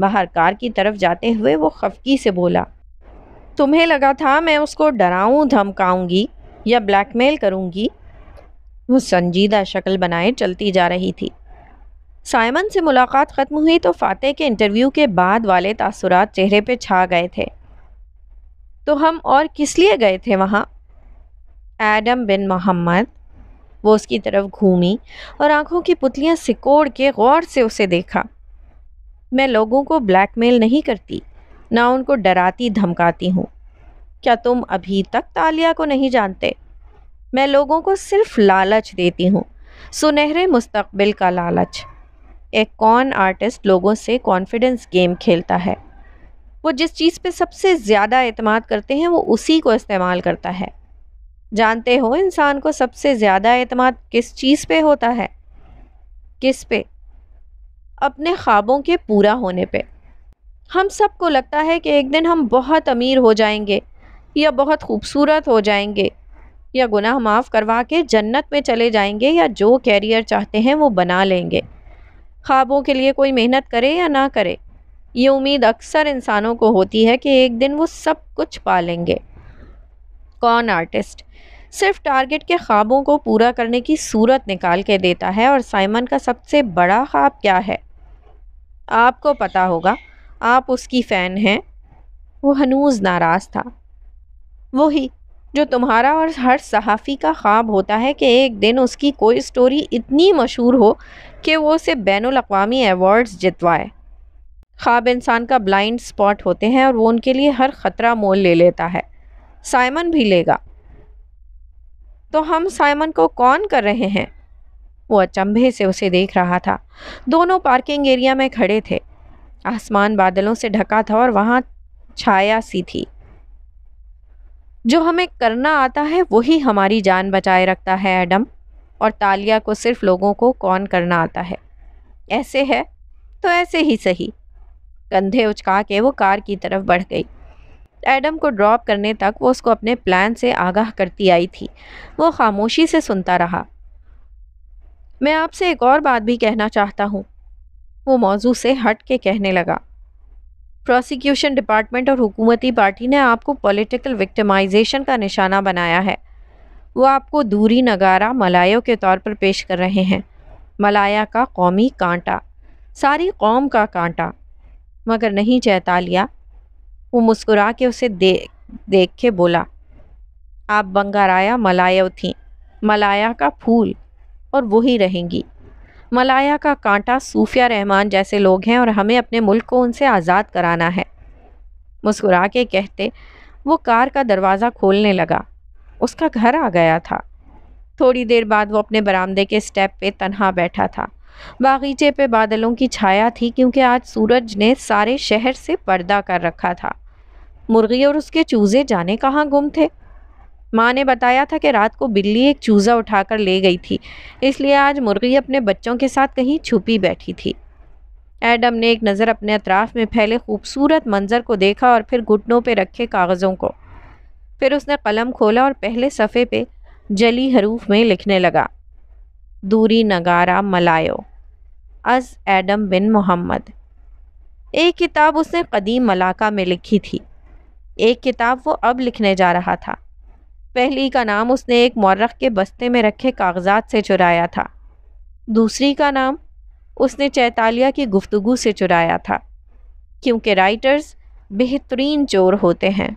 बाहर कार की तरफ जाते हुए वो खफकी से बोला तुम्हें लगा था मैं उसको डराऊं धमकाऊंगी या ब्लैकमेल करूंगी वो संजीदा शक्ल बनाए चलती जा रही थी साइमन से मुलाकात ख़त्म हुई तो फ़ातह के इंटरव्यू के बाद वाले तासुरात चेहरे पर छा गए थे तो हम और किस लिए गए थे वहाँ एडम बिन मोहम्मद वो उसकी तरफ घूमी और आंखों की पुतलियाँ सिकोड़ के गौर से उसे देखा मैं लोगों को ब्लैकमेल नहीं करती ना उनको डराती धमकाती हूँ क्या तुम अभी तक तालिया को नहीं जानते मैं लोगों को सिर्फ लालच देती हूँ सुनहरे मुस्तबिल का लालच एक कौन आर्टिस्ट लोगों से कॉन्फिडेंस गेम खेलता है वो जिस चीज़ पे सबसे ज़्यादा अतमाद करते हैं वो उसी को इस्तेमाल करता है जानते हो इंसान को सबसे ज़्यादा अतमाद किस चीज़ पे होता है किस पे अपने ख्वाबों के पूरा होने पे हम सबको लगता है कि एक दिन हम बहुत अमीर हो जाएंगे या बहुत खूबसूरत हो जाएंगे या गुनाह माफ़ करवा के जन्नत में चले जाएंगे या जो कैरियर चाहते हैं वो बना लेंगे ख्वाबों के लिए कोई मेहनत करे या ना करे ये उम्मीद अक्सर इंसानों को होती है कि एक दिन वो सब कुछ पा लेंगे कौन आर्टिस्ट सिर्फ टारगेट के ख्वाबों को पूरा करने की सूरत निकाल के देता है और साइमन का सबसे बड़ा ख्वाब क्या है आपको पता होगा आप उसकी फ़ैन हैं वो हनूज नाराज़ था वही जो तुम्हारा और हर सहाफ़ी का ख्वाब होता है कि एक दिन उसकी कोई स्टोरी इतनी मशहूर हो कि वो उसे बैन अवी एवार्ड्स जितवाए ख्वाब इंसान का ब्लाइंड स्पॉट होते हैं और वो उनके लिए हर ख़तरा मोल ले लेता है साइमन भी लेगा तो हम साइमन को कौन कर रहे हैं वो अचंभे से उसे देख रहा था दोनों पार्किंग एरिया में खड़े थे आसमान बादलों से ढका था और वहाँ छाया सी थी जो हमें करना आता है वही हमारी जान बचाए रखता है एडम और तालिया को सिर्फ लोगों को कौन करना आता है ऐसे है तो ऐसे ही सही कंधे उचका के वो कार की तरफ बढ़ गई एडम को ड्रॉप करने तक वो उसको अपने प्लान से आगाह करती आई थी वो खामोशी से सुनता रहा मैं आपसे एक और बात भी कहना चाहता हूँ वो मौजू से हट के कहने लगा प्रोसिक्यूशन डिपार्टमेंट और हुकूमती पार्टी ने आपको पॉलिटिकल विक्टिमाइजेशन का निशाना बनाया है वो आपको दूरी नगारा मलायो के तौर पर पेश कर रहे हैं मलाया का कौमी कांटा सारी कौम का कांटा मगर नहीं चैतालिया वो मुस्कुरा के उसे दे देख के बोला आप बंगाराया मलायो थी मलाया का फूल और वही रहेंगी मलाया का कांटा सूफिया रहमान जैसे लोग हैं और हमें अपने मुल्क को उनसे आज़ाद कराना है मुस्कुरा के कहते वो कार का दरवाज़ा खोलने लगा उसका घर आ गया था थोड़ी देर बाद वो अपने बरामदे के स्टेप पे तन्हा बैठा था बागीचे पे बादलों की छाया थी क्योंकि आज सूरज ने सारे शहर से पर्दा कर रखा था मुर्गी और उसके चूज़े जाने कहाँ गुम थे माँ ने बताया था कि रात को बिल्ली एक चूज़ा उठाकर ले गई थी इसलिए आज मुर्गी अपने बच्चों के साथ कहीं छुपी बैठी थी एडम ने एक नज़र अपने अतराफ़ में फैले खूबसूरत मंज़र को देखा और फिर घुटनों पर रखे कागज़ों को फिर उसने कलम खोला और पहले सफ़े पे जली हरूफ में लिखने लगा दूरी नगारा मलायो अज एडम बिन मोहम्मद एक किताब उसने कदीम मलाका में लिखी थी एक किताब वो अब लिखने जा रहा था पहली का नाम उसने एक मौरख के बस्ते में रखे कागजात से चुराया था दूसरी का नाम उसने चैतालिया की गुफ्तु से चुराया था क्योंकि राइटर्स बेहतरीन चोर होते हैं